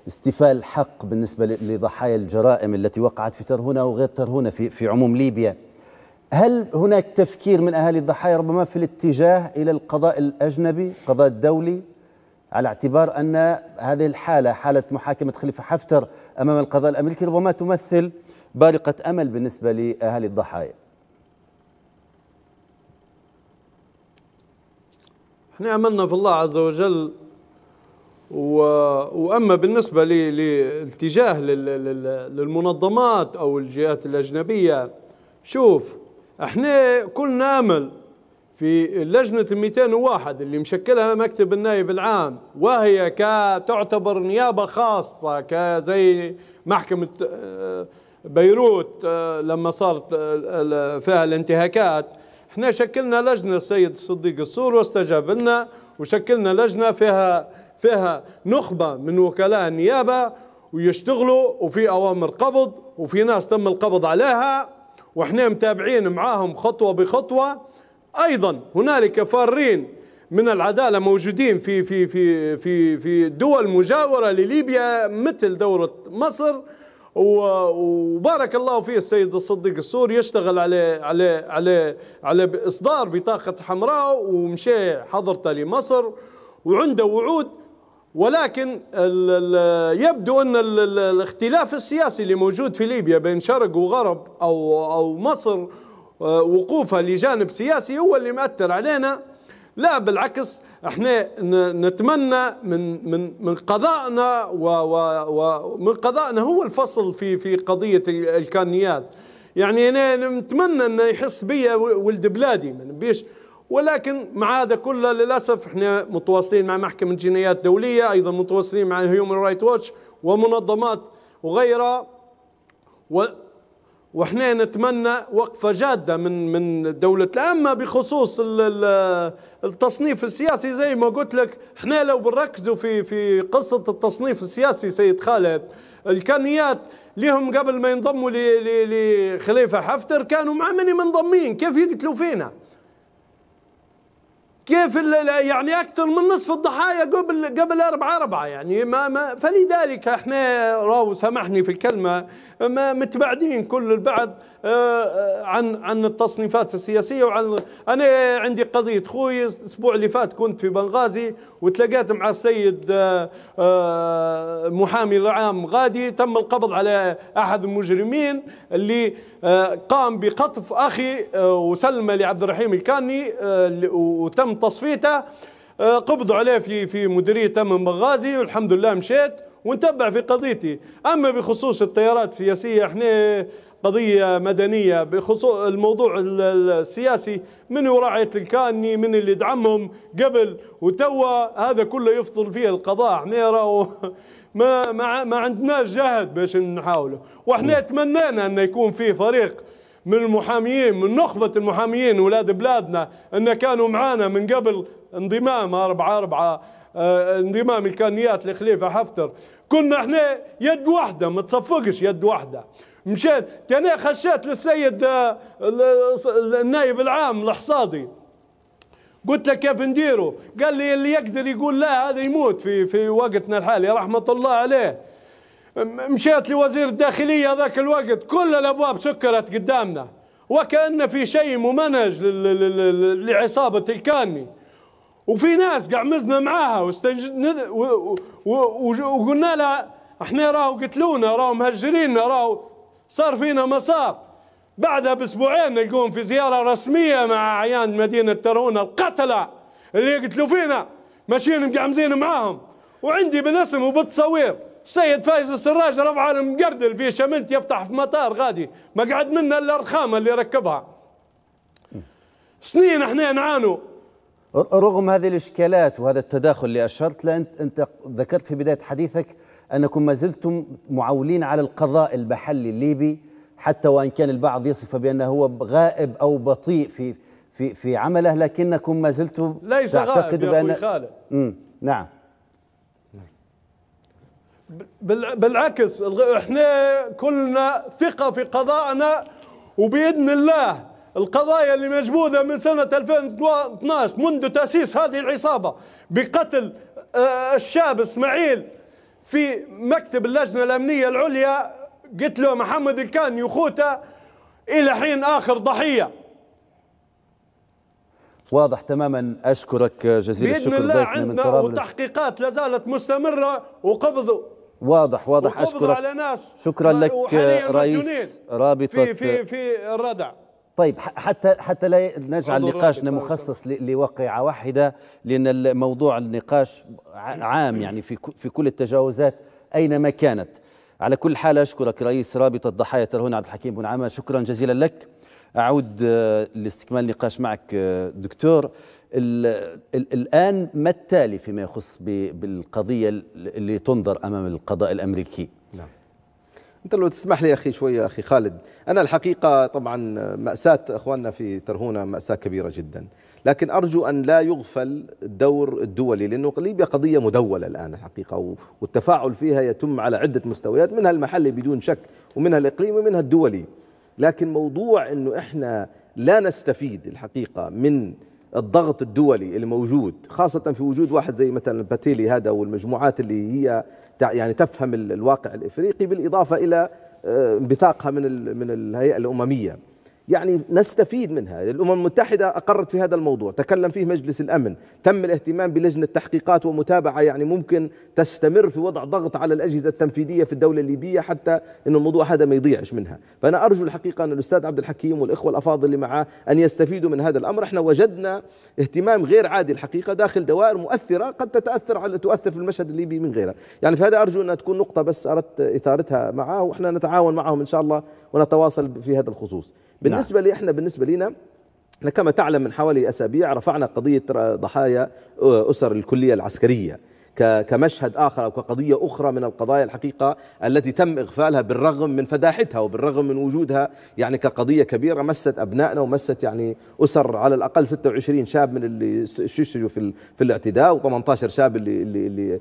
استفال الحق بالنسبه لضحايا الجرائم التي وقعت في ترهونه وغير ترهونه في في عموم ليبيا هل هناك تفكير من أهالي الضحايا ربما في الاتجاه إلى القضاء الأجنبي قضاء الدولي على اعتبار أن هذه الحالة حالة محاكمة خليفة حفتر أمام القضاء الأمريكي ربما تمثل بارقة أمل بالنسبة لأهالي الضحايا احنا امنا في الله عز وجل و... واما بالنسبه ل... لاتجاه لل... للمنظمات او الجهات الاجنبيه شوف احنا كل نامل في لجنة 201 اللي مشكلها مكتب النائب العام وهي كتعتبر نيابة خاصة كزي محكمة آه، بيروت آه، لما صارت آه، فيها الانتهاكات احنا شكلنا لجنة السيد الصديق السور واستجاب لنا وشكلنا لجنة فيها فيها نخبة من وكلاء النيابة ويشتغلوا وفي أوامر قبض وفي ناس تم القبض عليها واحنا متابعين معاهم خطوة بخطوة أيضا هنالك فارين من العدالة موجودين في في في في في دول مجاورة لليبيا مثل دوره مصر وبارك الله فيه السيد الصديق السوري يشتغل على على على على اصدار بطاقه حمراء ومشى حضرته لمصر وعنده وعود ولكن يبدو أن الاختلاف السياسي اللي موجود في ليبيا بين شرق وغرب أو, أو مصر آه، وقوفها لجانب سياسي هو اللي مأثر علينا لا بالعكس احنا نتمنى من من من قضائنا ومن قضائنا هو الفصل في في قضيه الكانيات يعني انا نتمنى انه يحس بيا ولد بلادي ما نبيش ولكن مع هذا كله للاسف احنا متواصلين مع محكمه جنايات دوليه ايضا متواصلين مع هيومن رايت واتش ومنظمات وغيرها و واحنا نتمنى وقفه جاده من من دوله الامه بخصوص التصنيف السياسي زي ما قلت لك احنا لو بنركزوا في في قصه التصنيف السياسي سيد خالد الكنيات لهم قبل ما ينضموا لخليفه حفتر كانوا مع من منضمين كيف يقتلوا فينا كيف يعني اكثر من نصف الضحايا قبل قبل اربعة اربعة يعني ما ما فلذلك احنا لو سامحني في الكلمه متبعدين كل البعض آه، آه، عن عن التصنيفات السياسيه وعن انا عندي قضيه خوي الاسبوع اللي فات كنت في بنغازي وتلاقيت مع السيد آه، محامي العام غادي تم القبض على احد المجرمين اللي قام بقطف اخي وسلمه لعبد الرحيم الكاني وتم تصفيته قبضوا عليه في في مديريه تم بنغازي والحمد لله مشيت ونتبع في قضيتي أما بخصوص التيارات السياسية احنا قضية مدنية بخصوص الموضوع السياسي من وراعية الكاني من اللي دعمهم قبل وتوا هذا كله يفطر فيه القضاء احنا راو ما ما ما عندناش جهد باش نحاوله واحنا تمنينا انه يكون في فريق من المحاميين من نخبة المحاميين ولاد بلادنا ان كانوا معانا من قبل انضمام 4 4 انضمام الكانيات لخليفه حفتر كنا احنا يد واحده ما تصفقش يد واحده مشان انا خشيت للسيد آه، النائب العام الحصادي قلت له كيف نديره قال لي اللي يقدر يقول لا هذا يموت في في وقتنا الحالي رحمه الله عليه مشيت لوزير الداخليه ذاك الوقت كل الابواب سكرت قدامنا وكان في شيء ممنهج لعصابه الكاني وفي ناس قعمزنا معاها واستنجدنا وقلنا لها احنا راهو قتلونا راهو مهجريننا راهو صار فينا ما صار بعدها باسبوعين نلقوهم في زياره رسميه مع عيان مدينه ترونه القتله اللي قتلوا فينا ماشيين مقعمزين معاهم وعندي بالاسم وبالتصوير سيد فايز السراج رفع المقردل في شمنت يفتح في مطار غادي ما قعد منا الا الرخامه اللي ركبها سنين احنا نعانوا رغم هذه الإشكالات وهذا التداخل اللي أشرت له أنت, أنت ذكرت في بداية حديثك أنكم ما زلتم معولين على القضاء المحلي الليبي حتى وإن كان البعض يصف بأنه هو غائب أو بطيء في في في عمله لكنكم ما زلتم ليس غائب يا بأن خالد نعم بالعكس احنا كلنا ثقة في قضائنا وبإذن الله القضايا اللي مجبوده من سنة 2012 منذ تأسيس هذه العصابة بقتل آه، الشاب اسماعيل في مكتب اللجنة الأمنية العليا قتله محمد الكان يخوته إلى حين آخر ضحية واضح تماما اشكرك جزيل الشكر بإذن الله عندنا وتحقيقات لا زالت مستمره وقبضوا واضح واضح اشكرك على ناس شكرا لك رئيس رابطه في في في الردع طيب حتى حتى لا نجعل نقاشنا مخصص لواقعه واحده لان الموضوع النقاش عام يعني في في كل التجاوزات اينما كانت على كل حال اشكرك رئيس رابطه ضحايا ترهون عبد الحكيم بن عامه شكرا جزيلا لك اعود آه، لاستكمال النقاش معك آه، دكتور الـ ال الان ما التالي فيما يخص بالقضيه اللي تنظر امام القضاء الامريكي انت لو تسمح لي اخي شويه اخي خالد انا الحقيقه طبعا ماساه اخواننا في ترهونه ماساه كبيره جدا لكن ارجو ان لا يغفل الدور الدولي لانه ليبيا قضيه مدوله الان الحقيقه والتفاعل فيها يتم على عده مستويات منها المحلي بدون شك ومنها الاقليمي ومنها الدولي لكن موضوع انه احنا لا نستفيد الحقيقه من الضغط الدولي الموجود خاصة في وجود واحد زي مثلا باتيلي هذا والمجموعات اللي هي يعني تفهم الواقع الإفريقي بالإضافة إلى آه، انبثاقها من من الهيئة الأممية يعني نستفيد منها الأمم المتحدة أقرت في هذا الموضوع تكلم فيه مجلس الأمن تم الاهتمام بلجنة تحقيقات ومتابعة يعني ممكن تستمر في وضع ضغط على الأجهزة التنفيذية في الدولة الليبية حتى أن الموضوع هذا ما يضيعش منها فأنا أرجو الحقيقة أن الأستاذ عبد الحكيم والإخوة الأفاضل اللي معاه أن يستفيدوا من هذا الأمر احنا وجدنا اهتمام غير عادي الحقيقة داخل دوائر مؤثرة قد تتأثر على تؤثر في المشهد الليبي من غيرها يعني في هذا أرجو أنها تكون نقطة بس أردت إثارتها معه وإحنا نتعاون معهم إن شاء الله ونتواصل في هذا الخصوص نعم. بالنسبه لي احنا بالنسبه لنا كما تعلم من حوالي اسابيع رفعنا قضيه ضحايا اسر الكليه العسكريه كمشهد آخر أو كقضية أخرى من القضايا الحقيقة التي تم إغفالها بالرغم من فداحتها وبالرغم من وجودها يعني كقضية كبيرة مست أبنائنا ومست يعني أسر على الأقل 26 شاب من اللي استشهدوا في, في الاعتداء و18 شاب اللي, اللي, اللي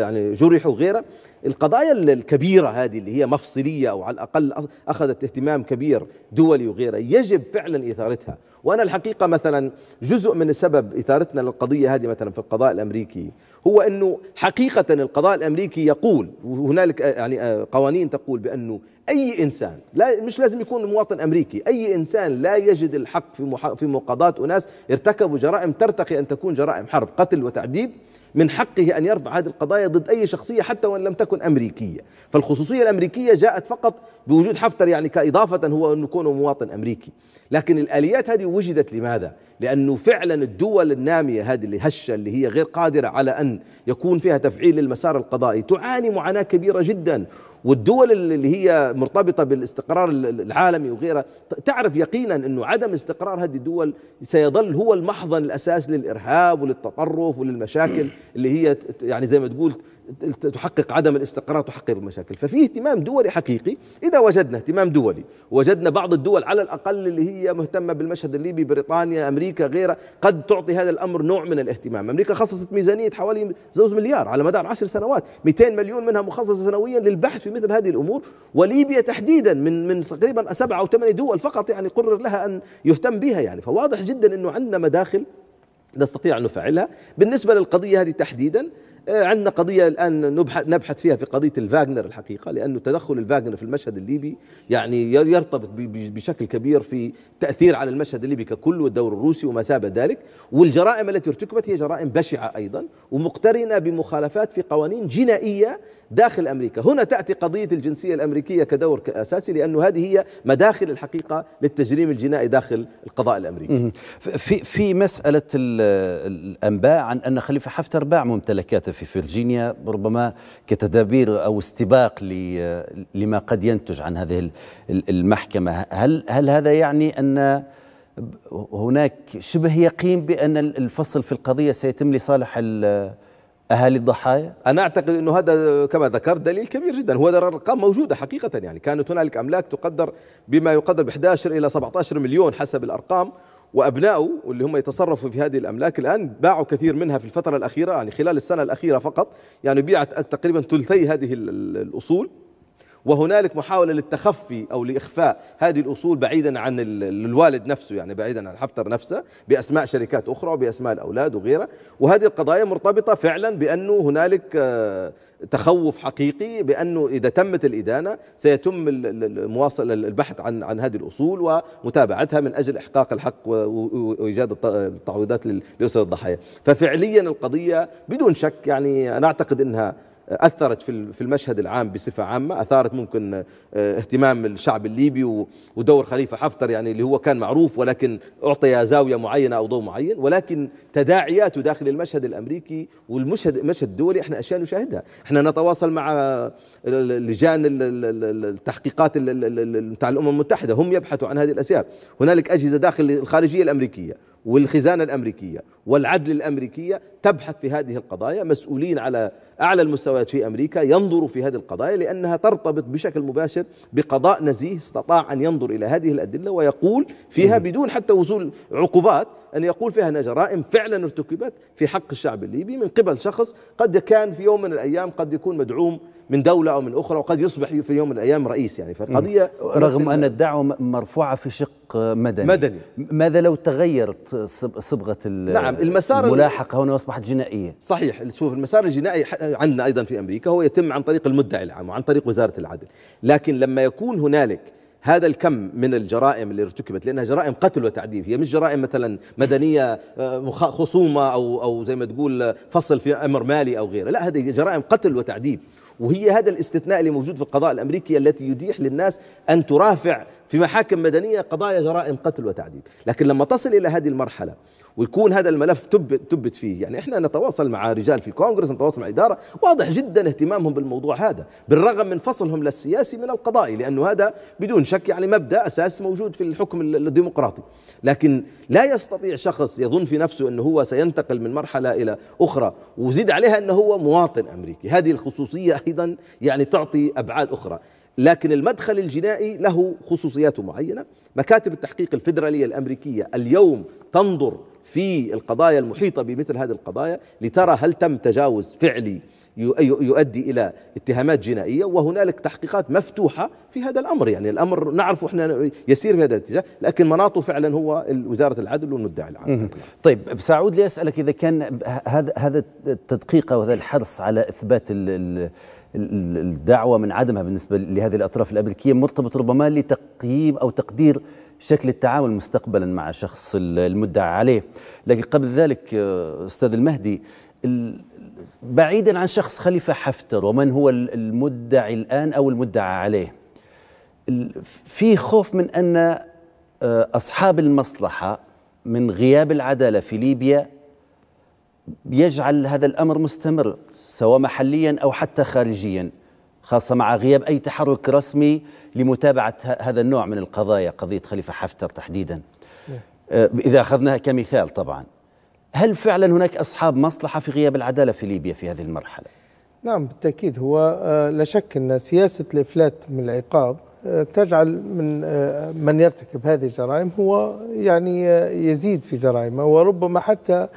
يعني جرحوا وغيره القضايا الكبيرة هذه اللي هي مفصلية أو على الأقل أخذت اهتمام كبير دولي وغيره يجب فعلا إثارتها وأنا الحقيقة مثلا جزء من سبب إثارتنا للقضية هذه مثلا في القضاء الأمريكي هو أنه حقيقة القضاء الأمريكي يقول وهنالك آه، يعني آه، قوانين تقول بأنه أي إنسان لا مش لازم يكون مواطن أمريكي أي إنسان لا يجد الحق في في مقاضاة أناس ارتكبوا جرائم ترتقي أن تكون جرائم حرب قتل وتعذيب من حقه أن يرفع هذه القضايا ضد أي شخصية حتى وإن لم تكن أمريكية فالخصوصية الأمريكية جاءت فقط بوجود حفتر يعني كإضافة هو أن يكون مواطن أمريكي لكن الآليات هذه وجدت لماذا؟ لأنه فعلا الدول النامية هذه اللي هشة اللي هي غير قادرة على أن يكون فيها تفعيل للمسار القضائي تعاني معاناة كبيرة جدا والدول اللي هي مرتبطة بالاستقرار العالمي وغيرها تعرف يقينا أنه عدم استقرار هذه الدول سيظل هو المحضن الاساسي للإرهاب وللتطرف وللمشاكل اللي هي يعني زي ما تقول تحقق عدم الاستقرار تحقق المشاكل ففي اهتمام دولي حقيقي إذا وجدنا اهتمام دولي وجدنا بعض الدول على الأقل اللي هي مهتمة بالمشهد الليبي بريطانيا أمريكا غيرها قد تعطي هذا الأمر نوع من الاهتمام أمريكا خصصت ميزانية حوالي زوز مليار على مدار عشر سنوات 200 مليون منها مخصصة سنويا للبحث في مثل هذه الأمور وليبيا تحديدا من من تقريبا سبعة أو ثمانية دول فقط يعني قرر لها أن يهتم بها يعني فواضح جدا أنه عندنا مداخل نستطيع أن نفعلها بالنسبة للقضية هذه تحديدا آه، عندنا قضيه الان نبحث فيها في قضيه الفاغنر الحقيقه لانه تدخل الفاغنر في المشهد الليبي يعني يرتبط بشكل كبير في تاثير على المشهد الليبي ككل والدور الروسي وما شابه ذلك والجرائم التي ارتكبت هي جرائم بشعه ايضا ومقترنه بمخالفات في قوانين جنائيه داخل امريكا، هنا تاتي قضيه الجنسيه الامريكيه كدور اساسي لانه هذه هي مداخل الحقيقه للتجريم الجنائي داخل القضاء الامريكي. في في مساله الانباء عن ان خليفه حفتر باع ممتلكاته في فيرجينيا ربما كتدابير أو استباق لما قد ينتج عن هذه المحكمة هل, هل هذا يعني أن هناك شبه يقين بأن الفصل في القضية سيتم لصالح اهالي الضحايا؟ انا اعتقد انه هذا كما ذكرت دليل كبير جدا، هو الارقام موجوده حقيقه يعني كانت هنالك املاك تقدر بما يقدر ب 11 الى 17 مليون حسب الارقام وأبناؤه واللي هم يتصرفوا في هذه الأملاك الآن باعوا كثير منها في الفترة الأخيرة يعني خلال السنة الأخيرة فقط يعني بيعت تقريبا ثلثي هذه الأصول وهنالك محاولة للتخفي أو لإخفاء هذه الأصول بعيدا عن الوالد نفسه يعني بعيدا عن حفتر نفسه بأسماء شركات أخرى وبأسماء الأولاد وغيره وهذه القضايا مرتبطة فعلا بأنه هنالك آه، تخوف حقيقي بانه اذا تمت الادانه سيتم المواصل البحث عن عن هذه الاصول ومتابعتها من اجل احقاق الحق وايجاد التعويضات لاسر الضحايا، ففعليا القضيه بدون شك يعني انا اعتقد انها أثرت في المشهد العام بصفة عامة أثارت ممكن آه، اهتمام الشعب الليبي ودور خليفة حفتر يعني اللي هو كان معروف ولكن أعطي زاوية معينة أو ضوء معين ولكن تداعياته داخل المشهد الأمريكي والمشهد المشهد الدولي احنا أشياء نشاهدها احنا نتواصل مع لجان التحقيقات بتاع الأمم المتحدة هم يبحثوا عن هذه الاسياء هنالك أجهزة داخل الخارجية الأمريكية والخزانة الأمريكية والعدل الأمريكية تبحث في هذه القضايا مسؤولين على أعلى المستويات في أمريكا ينظروا في هذه القضايا لأنها ترتبط بشكل مباشر بقضاء نزيه استطاع أن ينظر إلى هذه الأدلة ويقول فيها بدون حتى وصول عقوبات أن يقول فيها أن جرائم فعلا ارتكبت في حق الشعب الليبي من قبل شخص قد كان في يوم من الأيام قد يكون مدعوم من دولة أو من أخرى وقد يصبح في يوم من الأيام رئيس يعني فالقضية رغم أن الدعوة مرفوعة في شق مدني مدني ماذا لو تغير صبغه نعم المسار الملاحقه هنا اصبحت جنائيه صحيح شوف المسار الجنائي عندنا ايضا في امريكا هو يتم عن طريق المدعي العام وعن طريق وزاره العدل لكن لما يكون هنالك هذا الكم من الجرائم اللي ارتكبت لانها جرائم قتل وتعذيب هي مش جرائم مثلا مدنيه آه، خصومه او او زي ما تقول فصل في امر مالي او غيره لا هذه جرائم قتل وتعذيب وهي هذا الاستثناء اللي موجود في القضاء الامريكي التي يتيح للناس ان ترافع في محاكم مدنية قضايا جرائم قتل وتعذيب لكن لما تصل إلى هذه المرحلة ويكون هذا الملف تبت, تبت فيه يعني احنا نتواصل مع رجال في كونغرس نتواصل مع إدارة واضح جدا اهتمامهم بالموضوع هذا بالرغم من فصلهم للسياسي من القضائي لأنه هذا بدون شك يعني مبدأ أساس موجود في الحكم الديمقراطي لكن لا يستطيع شخص يظن في نفسه أنه هو سينتقل من مرحلة إلى أخرى وزيد عليها أنه هو مواطن أمريكي هذه الخصوصية أيضا يعني تعطي أبعاد أخرى لكن المدخل الجنائي له خصوصيات معينة مكاتب التحقيق الفيدرالية الأمريكية اليوم تنظر في القضايا المحيطة بمثل هذه القضايا لترى هل تم تجاوز فعلي يؤدي إلى اتهامات جنائية وهنالك تحقيقات مفتوحة في هذا الأمر يعني الأمر نعرفه احنا يسير في هذا الاتجاه لكن مناطه فعلا هو وزارة العدل والمدعي العام طيب ساعود لاسالك إذا كان هذا هذا التدقيق وهذا الحرص على إثبات ال ال الدعوة من عدمها بالنسبة لهذه الأطراف الأمريكية مرتبط ربما لتقييم أو تقدير شكل التعامل مستقبلا مع شخص المدعى عليه لكن قبل ذلك آه، أستاذ المهدي بعيدا عن شخص خليفة حفتر ومن هو المدعي الآن أو المدعى عليه في خوف من أن آه، أصحاب المصلحة من غياب العدالة في ليبيا يجعل هذا الأمر مستمر سواء محليا أو حتى خارجيا خاصة مع غياب أي تحرك رسمي لمتابعة هذا النوع من القضايا قضية خليفة حفتر تحديدا نعم. إذا أخذناها كمثال طبعا هل فعلا هناك أصحاب مصلحة في غياب العدالة في ليبيا في هذه المرحلة؟ نعم بالتأكيد هو آه، لا شك أن سياسة الإفلات من العقاب آه، تجعل من آه، من يرتكب هذه الجرائم هو يعني يزيد في جرائمه وربما حتى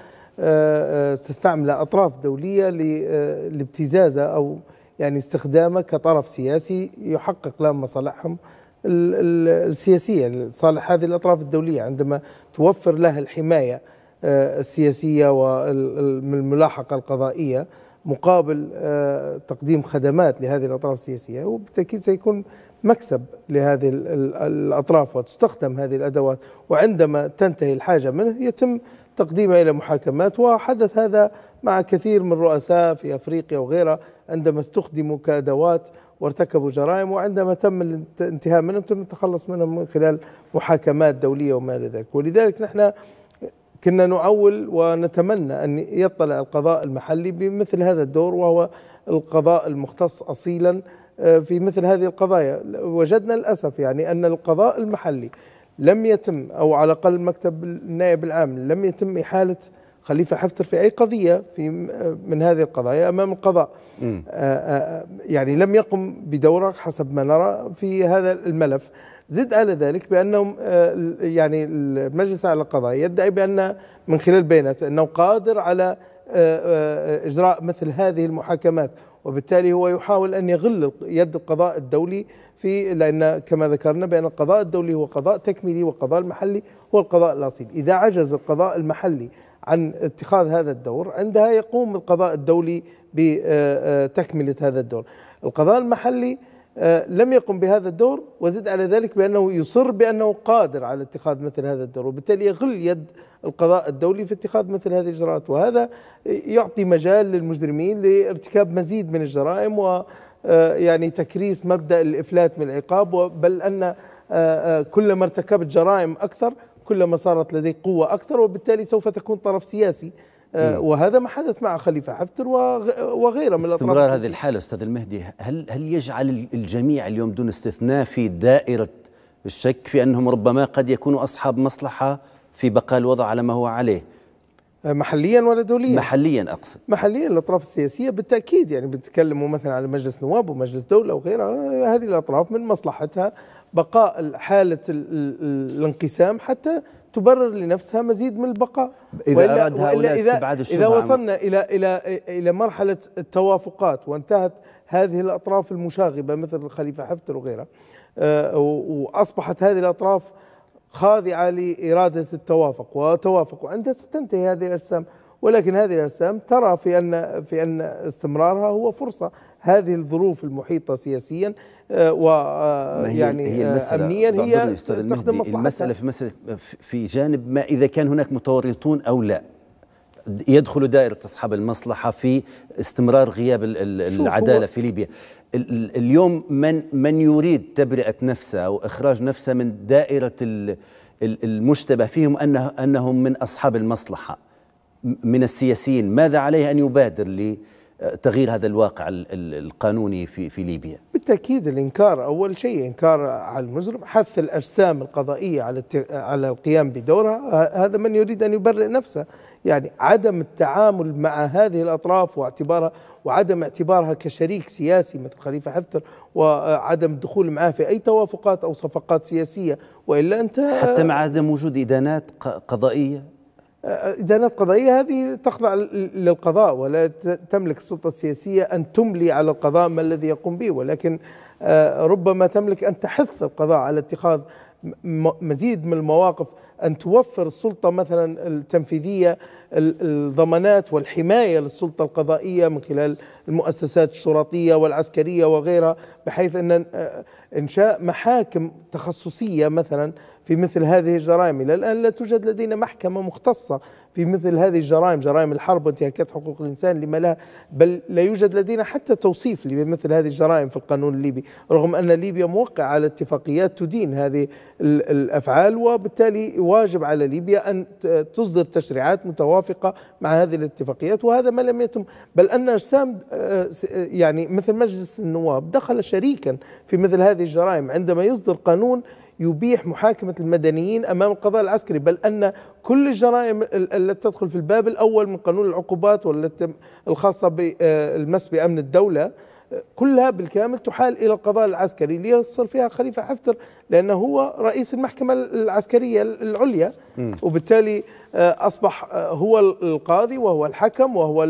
آه، آه، تستعمل أطراف دولية آه، لابتزازه أو يعني استخدامه كطرف سياسي يحقق لهم مصالحهم السياسية لصالح هذه الأطراف الدولية عندما توفر لها الحماية السياسية والملاحقة القضائية مقابل تقديم خدمات لهذه الأطراف السياسية وبالتأكيد سيكون مكسب لهذه الأطراف وتستخدم هذه الأدوات وعندما تنتهي الحاجة منه يتم تقديمها إلى محاكمات وحدث هذا مع كثير من الرؤساء في أفريقيا وغيرها عندما استخدموا كأدوات وارتكبوا جرائم وعندما تم الانتهاء منهم تم التخلص منهم من خلال محاكمات دولية وما إلى ذلك ولذلك نحن كنا نعول ونتمنى أن يطلع القضاء المحلي بمثل هذا الدور وهو القضاء المختص أصيلا آه، في مثل هذه القضايا وجدنا للأسف يعني أن القضاء المحلي لم يتم او على الاقل مكتب النائب العام لم يتم احاله خليفه حفتر في اي قضيه في من هذه القضايا امام القضاء آآ آآ آه، آه، آه، يعني لم يقم بدوره حسب ما نرى في هذا الملف زد على ذلك بانهم يعني المجلس على القضاء يدعي بان من خلال بيانات انه قادر على اجراء مثل هذه المحاكمات وبالتالي هو يحاول ان يغل يد القضاء الدولي في لأن كما ذكرنا بأن القضاء الدولي هو قضاء تكميلي والقضاء المحلي هو القضاء الأصيل إذا عجز القضاء المحلي عن اتخاذ هذا الدور عندها يقوم القضاء الدولي بتكملة هذا الدور القضاء المحلي آه، لم يقم بهذا الدور وزد على ذلك بأنه يصر بأنه قادر على اتخاذ مثل هذا الدور وبالتالي يغل يد القضاء الدولي في اتخاذ مثل هذه الإجراءات وهذا يعطي مجال للمجرمين لارتكاب مزيد من الجرائم و آه، يعني تكريس مبدا الافلات من العقاب بل ان آه، آه، كلما ارتكبت جرائم اكثر كلما صارت لديك قوه اكثر وبالتالي سوف تكون طرف سياسي وهذا ما حدث مع خليفه حفتر وغيره من الاطراف استمرار هذه الحاله استاذ المهدي هل هل يجعل الجميع اليوم دون استثناء في دائره الشك في انهم ربما قد يكونوا اصحاب مصلحه في بقاء الوضع على ما هو عليه محليا ولا دوليا؟ محليا اقصد محليا الاطراف السياسيه بالتاكيد يعني بتكلموا مثلا على مجلس نواب ومجلس دوله وغيرها هذه الاطراف من مصلحتها بقاء حاله الانقسام حتى تبرر لنفسها مزيد من البقاء اذا وإلا اراد وإلا إذا, إذا وصلنا الى الى الى مرحله التوافقات وانتهت هذه الاطراف المشاغبه مثل الخليفه حفتر وغيرها آه، واصبحت هذه الاطراف خاضعة لإرادة التوافق وتوافق وأنت ستنتهي هذه الأجسام ولكن هذه الأجسام ترى في أن في أن استمرارها هو فرصة هذه الظروف المحيطة سياسيا آه، آه، يعني هي آه، أمنيا هي تخدم مصلحتها المسألة في مسألة في جانب ما إذا كان هناك متورطون أو لا يدخل دائرة أصحاب المصلحة في استمرار غياب العدالة في ليبيا اليوم من من يريد تبرئه نفسه او اخراج نفسه من دائره المشتبه فيهم انه انهم من اصحاب المصلحه من السياسيين ماذا عليه ان يبادر لتغيير هذا الواقع القانوني في في ليبيا بالتاكيد الانكار اول شيء انكار على المجرم حث الاجسام القضائيه على على القيام بدورها هذا من يريد ان يبرئ نفسه يعني عدم التعامل مع هذه الأطراف واعتبارها وعدم اعتبارها كشريك سياسي مثل خليفة حفتر وعدم الدخول معه في أي توافقات أو صفقات سياسية وإلا أنت حتى مع عدم وجود إدانات قضائية آه، إدانات قضائية هذه تخضع للقضاء ولا تملك السلطة السياسية أن تملي على القضاء ما الذي يقوم به ولكن آه، ربما تملك أن تحث القضاء على اتخاذ مزيد من المواقف أن توفر السلطة مثلا التنفيذية الضمانات والحماية للسلطة القضائية من خلال المؤسسات الشرطية والعسكرية وغيرها بحيث أن آه، إنشاء محاكم تخصصية مثلا في مثل هذه الجرائم إلى الآن لا توجد لدينا محكمة مختصة في مثل هذه الجرائم جرائم الحرب وانتهاكات حقوق الإنسان لما لا بل لا يوجد لدينا حتى توصيف لمثل هذه الجرائم في القانون الليبي رغم أن ليبيا موقع على اتفاقيات تدين هذه الأفعال وبالتالي واجب على ليبيا أن تصدر تشريعات متوافقة مع هذه الاتفاقيات وهذا ما لم يتم بل أن أجسام آه، آه، يعني مثل مجلس النواب دخل شريكا في مثل هذه الجرائم عندما يصدر قانون يبيح محاكمة المدنيين أمام القضاء العسكري بل أن كل الجرائم التي تدخل في الباب الأول من قانون العقوبات والتي الخاصة بالمس آه، بأمن الدولة كلها بالكامل تحال إلى القضاء العسكري ليصل فيها خليفة حفتر لأنه هو رئيس المحكمة العسكرية العليا وبالتالي آه، أصبح آه، هو القاضي وهو الحكم وهو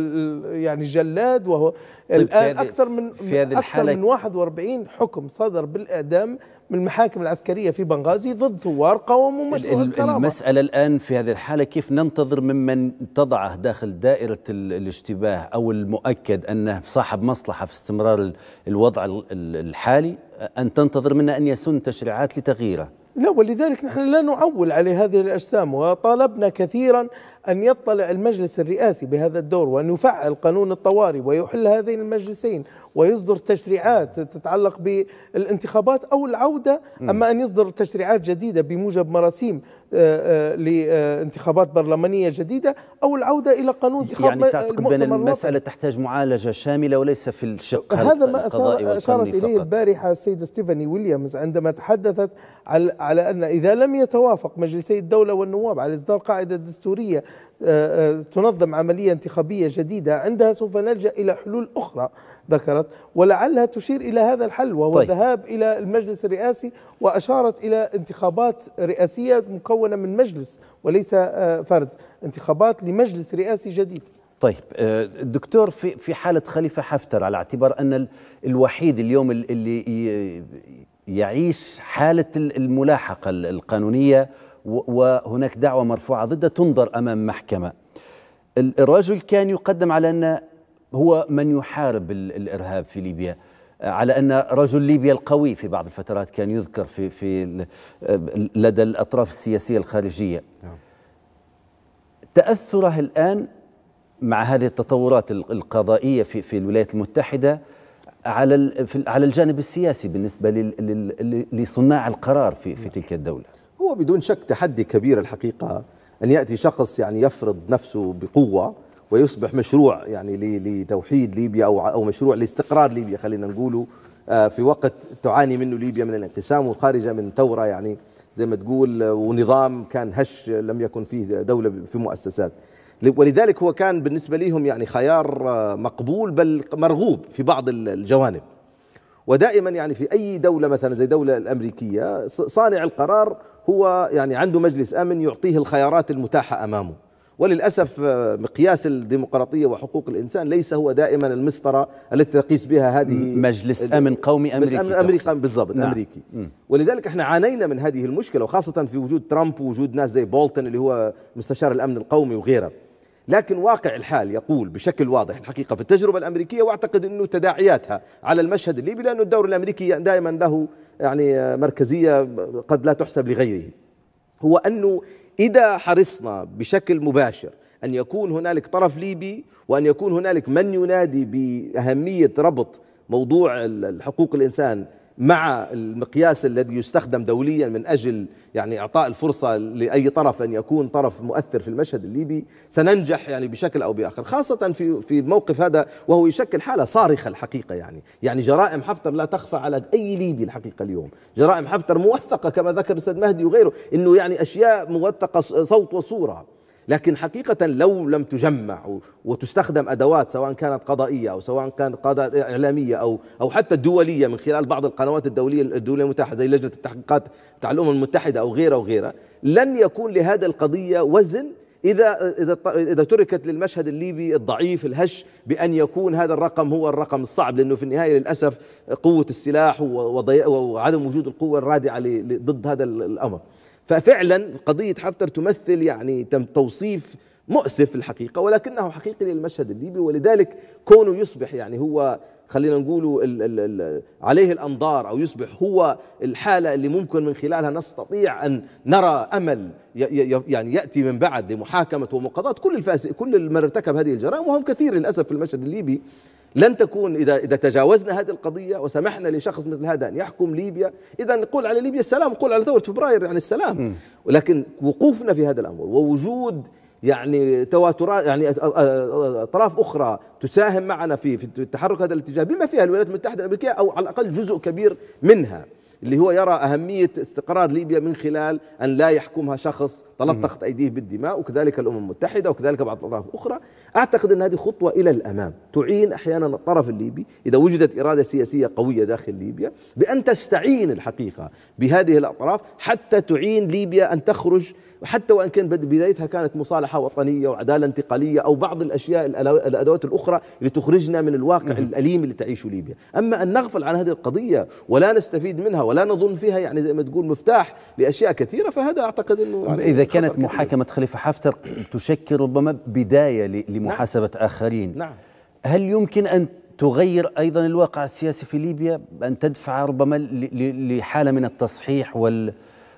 يعني الجلاد وهو طيب، الآن أكثر من في هذه أكثر من 41 حكم صدر بالإعدام من المحاكم العسكرية في بنغازي ضد ثوار قاوموا مشروع الكرامة المسألة الآن في هذه الحالة كيف ننتظر ممن تضعه داخل دائرة الاشتباه أو المؤكد أنه صاحب مصلحة في استمرار الوضع الحالي أن تنتظر منه أن يسن تشريعات لتغييره لا ولذلك نحن لا نعول على هذه الأجسام وطالبنا كثيرا أن يطلع المجلس الرئاسي بهذا الدور وأن يفعل قانون الطوارئ ويحل هذين المجلسين ويصدر تشريعات تتعلق بالانتخابات أو العودة أما أن يصدر تشريعات جديدة بموجب مراسيم آه، آه، لانتخابات برلمانية جديدة أو العودة إلى قانون انتخاب يعني تعتقد بأن المسألة تحتاج معالجة شاملة وليس في الشق هذا ما أشارت إليه البارحة السيدة ستيفاني ويليامز عندما تحدثت على أن إذا لم يتوافق مجلسي الدولة والنواب على إصدار قاعدة دستورية آه، آه، تنظم عملية انتخابية جديدة عندها سوف نلجأ إلى حلول أخرى ذكرت ولعلها تشير إلى هذا الحل وهو طيب. الذهاب إلى المجلس الرئاسي وأشارت إلى انتخابات رئاسية مكونة من مجلس وليس آه، فرد انتخابات لمجلس رئاسي جديد طيب الدكتور في في حالة خليفة حفتر على اعتبار أن الوحيد اليوم اللي يعيش حالة الملاحقة القانونية وهناك دعوة مرفوعة ضده تنظر أمام محكمة الرجل كان يقدم على أن هو من يحارب الإرهاب في ليبيا آه، على أن رجل ليبيا القوي في بعض الفترات كان يذكر في, في آه، لدى الأطراف السياسية الخارجية نعم. تأثره الآن مع هذه التطورات القضائية في, في الولايات المتحدة على على الجانب السياسي بالنسبه لصناع القرار في في نعم. تلك الدوله هو بدون شك تحدي كبير الحقيقة أن يأتي شخص يعني يفرض نفسه بقوة ويصبح مشروع يعني لتوحيد ليبيا أو أو مشروع لاستقرار ليبيا خلينا نقوله آه، في وقت تعاني منه ليبيا من الانقسام وخارجة من ثورة يعني زي ما تقول آه، ونظام كان هش لم يكن فيه دولة في مؤسسات ولذلك هو كان بالنسبة لهم يعني خيار آه، مقبول بل مرغوب في بعض الجوانب ودائما يعني في أي دولة مثلا زي دولة الأمريكية صانع القرار هو يعني عنده مجلس امن يعطيه الخيارات المتاحه امامه وللاسف آه، مقياس الديمقراطيه وحقوق الانسان ليس هو دائما المسطره التي تقيس بها هذه مجلس امن قومي امريكي مجلس امن امريكي بالضبط نعم. امريكي ولذلك احنا عانينا من هذه المشكله وخاصه في وجود ترامب ووجود ناس زي بولتن اللي هو مستشار الامن القومي وغيره لكن واقع الحال يقول بشكل واضح الحقيقة في التجربة الأمريكية وأعتقد أنه تداعياتها على المشهد الليبي لأنه الدور الأمريكي دائما له يعني مركزية قد لا تحسب لغيره هو أنه إذا حرصنا بشكل مباشر أن يكون هنالك طرف ليبي وأن يكون هنالك من ينادي بأهمية ربط موضوع حقوق الإنسان مع المقياس الذي يستخدم دوليا من اجل يعني اعطاء الفرصه لاي طرف ان يكون طرف مؤثر في المشهد الليبي سننجح يعني بشكل او باخر خاصه في في الموقف هذا وهو يشكل حاله صارخه الحقيقه يعني يعني جرائم حفتر لا تخفى على اي ليبي الحقيقه اليوم جرائم حفتر موثقه كما ذكر الاستاذ مهدي وغيره انه يعني اشياء موثقه صوت وصوره لكن حقيقة لو لم تجمع وتستخدم أدوات سواء كانت قضائية أو سواء كانت قضاء إعلامية أو أو حتى دولية من خلال بعض القنوات الدولية الدولية المتاحة زي لجنة التحقيقات تاع الأمم المتحدة أو غيرها وغيرها لن يكون لهذه القضية وزن إذا إذا إذا تركت للمشهد الليبي الضعيف الهش بأن يكون هذا الرقم هو الرقم الصعب لأنه في النهاية للأسف قوة السلاح وعدم وجود القوة الرادعة ضد هذا الأمر ففعلا قضية حفتر تمثل يعني تم توصيف مؤسف الحقيقة ولكنه حقيقي للمشهد الليبي ولذلك كونه يصبح يعني هو خلينا نقول عليه الأنظار أو يصبح هو الحالة اللي ممكن من خلالها نستطيع أن نرى أمل يعني يأتي من بعد لمحاكمة ومقاضاة كل الفاسق كل من ارتكب هذه الجرائم وهم كثير للأسف في المشهد الليبي لن تكون إذا, إذا تجاوزنا هذه القضية وسمحنا لشخص مثل هذا أن يحكم ليبيا إذا نقول على ليبيا السلام نقول على ثورة فبراير يعني السلام ولكن وقوفنا في هذا الأمر ووجود يعني تواترات يعني اطراف اخرى تساهم معنا في في التحرك هذا الاتجاه بما فيها الولايات المتحده الامريكيه او على الاقل جزء كبير منها اللي هو يرى أهمية استقرار ليبيا من خلال أن لا يحكمها شخص تلطخت أيديه بالدماء وكذلك الأمم المتحدة وكذلك بعض الأطراف الأخرى أعتقد أن هذه خطوة إلى الأمام تعين أحيانا الطرف الليبي إذا وجدت إرادة سياسية قوية داخل ليبيا بأن تستعين الحقيقة بهذه الأطراف حتى تعين ليبيا أن تخرج وحتى وان كان بدايتها كانت مصالحه وطنيه وعداله انتقاليه او بعض الاشياء الادوات الاخرى لتخرجنا من الواقع الاليم اللي تعيشه ليبيا، اما ان نغفل عن هذه القضيه ولا نستفيد منها ولا نظن فيها يعني زي ما تقول مفتاح لاشياء كثيره فهذا اعتقد انه يعني اذا كانت محاكمه كثير. خليفه حفتر تشكل ربما بدايه نعم. لمحاسبه نعم. اخرين نعم هل يمكن ان تغير ايضا الواقع السياسي في ليبيا ان تدفع ربما لحاله من التصحيح وال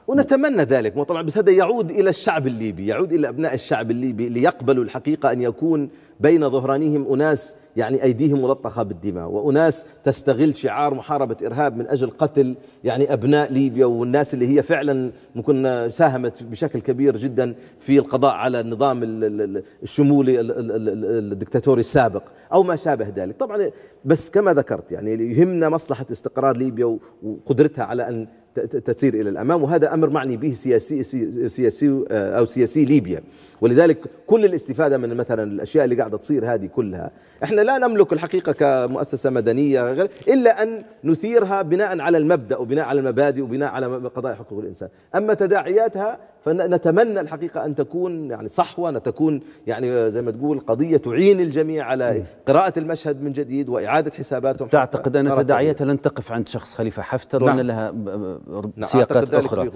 ونتمنى ذلك وطبعا بس هذا يعود إلى الشعب الليبي يعود إلى أبناء الشعب الليبي ليقبلوا الحقيقة أن يكون بين ظهرانهم أناس يعني أيديهم ملطخة بالدماء وأناس تستغل شعار محاربة إرهاب من أجل قتل يعني أبناء ليبيا والناس اللي هي فعلا ممكن ساهمت بشكل كبير جدا في القضاء على النظام الشمولي الدكتاتوري السابق أو ما شابه ذلك طبعا بس كما ذكرت يعني يهمنا مصلحة استقرار ليبيا وقدرتها على أن تسير الى الامام وهذا امر معني به سياسي, سياسي آه، او سياسي ليبيا ولذلك كل الاستفادة من مثلا الأشياء اللي قاعدة تصير هذه كلها احنا لا نملك الحقيقة كمؤسسة مدنية غير إلا أن نثيرها بناء على المبدأ وبناء على المبادئ وبناء على قضايا حقوق الإنسان أما تداعياتها فنتمنى الحقيقة أن تكون يعني صحوة أن تكون يعني زي ما تقول قضية تعين الجميع على قراءة المشهد من جديد وإعادة حساباتهم تعتقد أن تداعياتها لن تقف عند شخص خليفة حفتر نعم. وأن لها نعم، سياقات نعم أخرى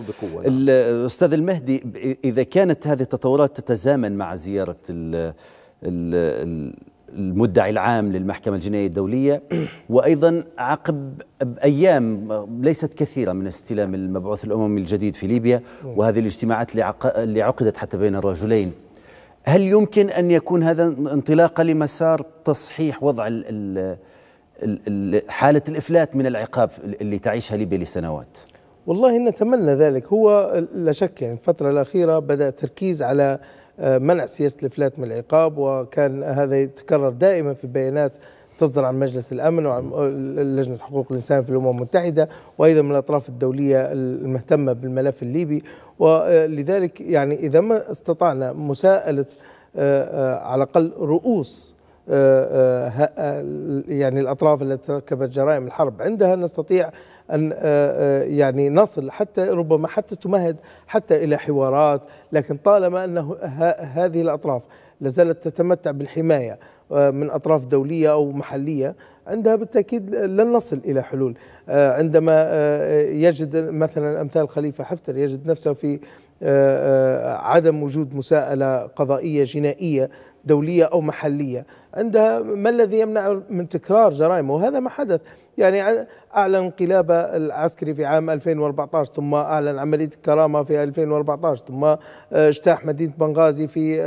الأستاذ المهدي إذا كانت هذه التطورات تتزامن مع زيارة المدعي العام للمحكمة الجنائية الدولية وأيضا عقب أيام ليست كثيرة من استلام المبعوث الأممي الجديد في ليبيا وهذه الاجتماعات اللي عقدت حتى بين الرجلين هل يمكن أن يكون هذا انطلاقا لمسار تصحيح وضع حالة الإفلات من العقاب اللي تعيشها ليبيا لسنوات؟ والله نتمنى ذلك هو لا شك يعني الفترة الأخيرة بدأ التركيز على آه، منع سياسه الافلات من العقاب وكان هذا يتكرر دائما في بيانات تصدر عن مجلس الامن وعن لجنه حقوق الانسان في الامم المتحده وايضا من الاطراف الدوليه المهتمه بالملف الليبي ولذلك يعني اذا ما استطعنا مساءله آه، آه، على الاقل رؤوس يعني الاطراف التي تركبت جرائم الحرب عندها نستطيع أن آه، آه، يعني نصل حتى ربما حتى تمهد حتى إلى حوارات لكن طالما أنه هذه الأطراف لازالت تتمتع بالحماية آه، من أطراف دولية أو محلية عندها بالتأكيد لن نصل إلى حلول عندما يجد مثلا أمثال خليفة حفتر يجد نفسه في عدم وجود مساءلة قضائية جنائية دولية أو محلية عندها ما الذي يمنع من تكرار جرائمه وهذا ما حدث يعني أعلن انقلاب العسكري في عام 2014 ثم أعلن عملية الكرامة في 2014 ثم اجتاح مدينة بنغازي في آه،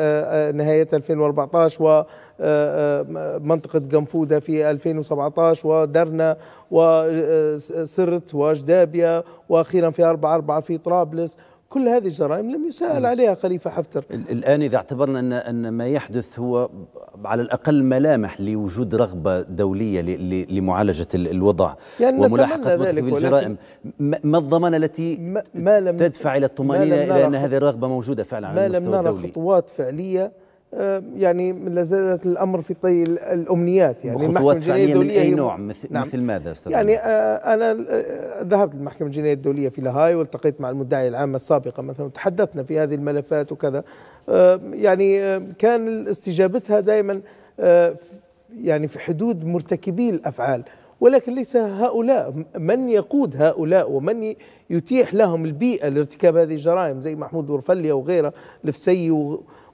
آه، نهاية 2014 و آه، منطقة قنفودة في 2017 ودرنا وسرت وجدابية وأخيرا في 4 4 في طرابلس كل هذه الجرائم لم يسأل عليها خليفة حفتر الآن إذا اعتبرنا أن أن ما يحدث هو على الأقل ملامح لوجود رغبة دولية لمعالجة الوضع يعني وملاحقة مرتكب الجرائم ما الضمانة التي ما لم تدفع إلى الطمأنينة إلى أن هذه الرغبة موجودة فعلا على المستوى الدولي ما لم نرى خطوات فعلية آه، يعني لا زالت الامر في طي الامنيات يعني المحكمه الجنائيه الدوليه اي نوع مثل, نعم مثل ماذا استاذ يعني آه انا آه، ذهبت للمحكمه الجنائيه الدوليه في لاهاي والتقيت مع المدعي العام السابقه مثلا وتحدثنا في هذه الملفات وكذا آه يعني آه كان استجابتها دائما آه، يعني في حدود مرتكبي الافعال ولكن ليس هؤلاء من يقود هؤلاء ومن يتيح لهم البيئة لارتكاب هذه الجرائم زي محمود ورفليا وغيره الفسي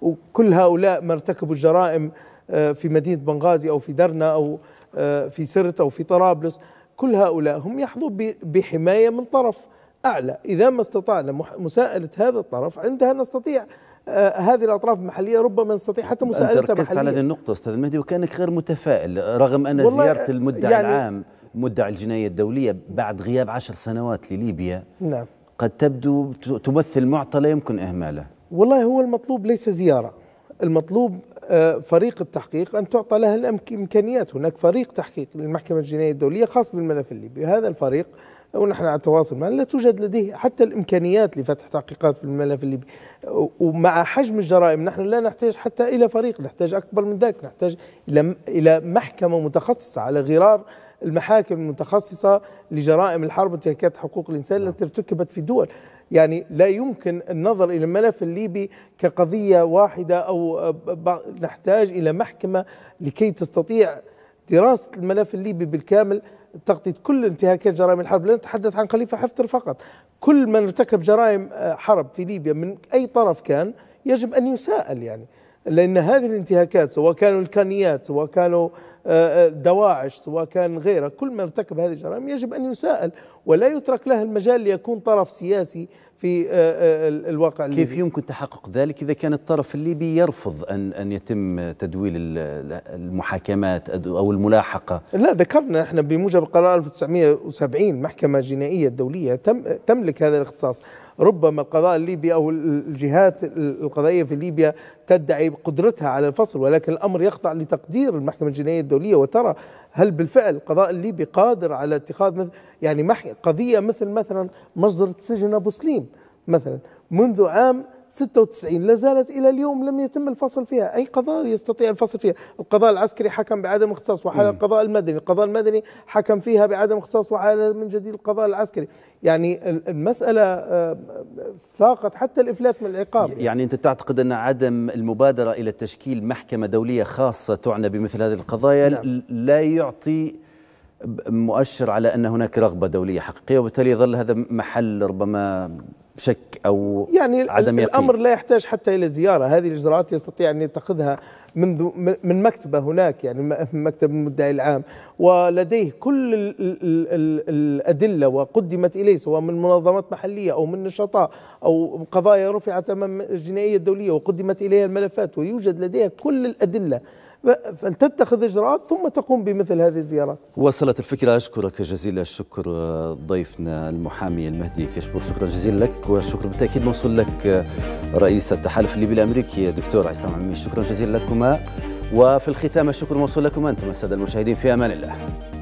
وكل هؤلاء ما ارتكبوا الجرائم آه، في مدينة بنغازي أو في درنا أو آه، في سرت أو في طرابلس كل هؤلاء هم يحظوا بحماية من طرف أعلى إذا ما استطعنا مساءلة هذا الطرف عندها نستطيع آه، هذه الاطراف المحليه ربما نستطيع حتى مساءلتها محليا ركزت على هذه النقطه استاذ مهدي وكانك غير متفائل رغم ان زياره المدعي يعني العام مدعي الجنايه الدوليه بعد غياب عشر سنوات لليبيا نعم قد تبدو تمثل معطى لا يمكن اهماله والله هو المطلوب ليس زياره المطلوب آه، فريق التحقيق أن تعطى لها الإمكانيات هناك فريق تحقيق للمحكمة الجنائية الدولية خاص بالملف الليبي هذا الفريق ونحن على تواصل معه لا توجد لديه حتى الإمكانيات لفتح تحقيقات في الملف الليبي ومع حجم الجرائم نحن لا نحتاج حتى إلى فريق نحتاج أكبر من ذلك نحتاج إلى إلى محكمة متخصصة على غرار المحاكم المتخصصة لجرائم الحرب وانتهاكات حقوق الإنسان نعم. التي ارتكبت في دول يعني لا يمكن النظر إلى الملف الليبي كقضية واحدة أو نحتاج إلى محكمة لكي تستطيع دراسة الملف الليبي بالكامل تغطية كل انتهاكات جرائم الحرب لا نتحدث عن خليفة حفتر فقط كل من ارتكب جرائم آه، حرب في ليبيا من أي طرف كان يجب أن يساءل يعني لأن هذه الانتهاكات سواء كانوا الكانيات سواء كانوا آه، آه، دواعش سواء كان غيره كل من ارتكب هذه الجرائم يجب أن يساءل ولا يترك له المجال ليكون طرف سياسي في آه، آه، الواقع كيف يمكن تحقق ذلك إذا كان الطرف الليبي يرفض أن أن يتم تدويل المحاكمات أو الملاحقة لا ذكرنا احنا بموجب قرار 1970 محكمة جنائية دولية تم تملك هذا الاختصاص ربما القضاء الليبي أو الجهات القضائية في ليبيا تدعي قدرتها على الفصل ولكن الأمر يخضع لتقدير المحكمة الجنائية الدولية وترى هل بالفعل القضاء الليبي قادر على اتخاذ يعني قضية مثل مثلا مصدر سجن أبو سليم مثلا منذ عام 96 لا زالت إلى اليوم لم يتم الفصل فيها أي قضاء يستطيع الفصل فيها القضاء العسكري حكم بعدم اختصاص وحال القضاء المدني القضاء المدني حكم فيها بعدم اختصاص وحال من جديد القضاء العسكري يعني المسألة آه، فاقت حتى الإفلات من العقاب يعني, أنت تعتقد أن عدم المبادرة إلى تشكيل محكمة دولية خاصة تعنى بمثل هذه القضايا نعم. لا يعطي مؤشر على ان هناك رغبه دوليه حقيقيه وبالتالي يظل هذا محل ربما شك او يعني عدم يقين. الامر لا يحتاج حتى الى زياره هذه الاجراءات يستطيع ان يتخذها منذ من مكتبه هناك يعني مكتب المدعي العام ولديه كل ال ال ال الادله وقدمت اليه سواء من منظمات محليه او من نشطاء او قضايا رفعت امام الجنائيه الدوليه وقدمت اليها الملفات ويوجد لديها كل الادله فلتتخذ إجراءات ثم تقوم بمثل هذه الزيارات وصلت الفكرة أشكرك جزيل الشكر ضيفنا المحامي المهدي كشبور شكرا جزيلا لك والشكر بالتأكيد موصول لك رئيس التحالف الليبي الأمريكي دكتور عصام عمي شكرا جزيلا لكما وفي الختام الشكر موصول لكم أنتم السادة المشاهدين في أمان الله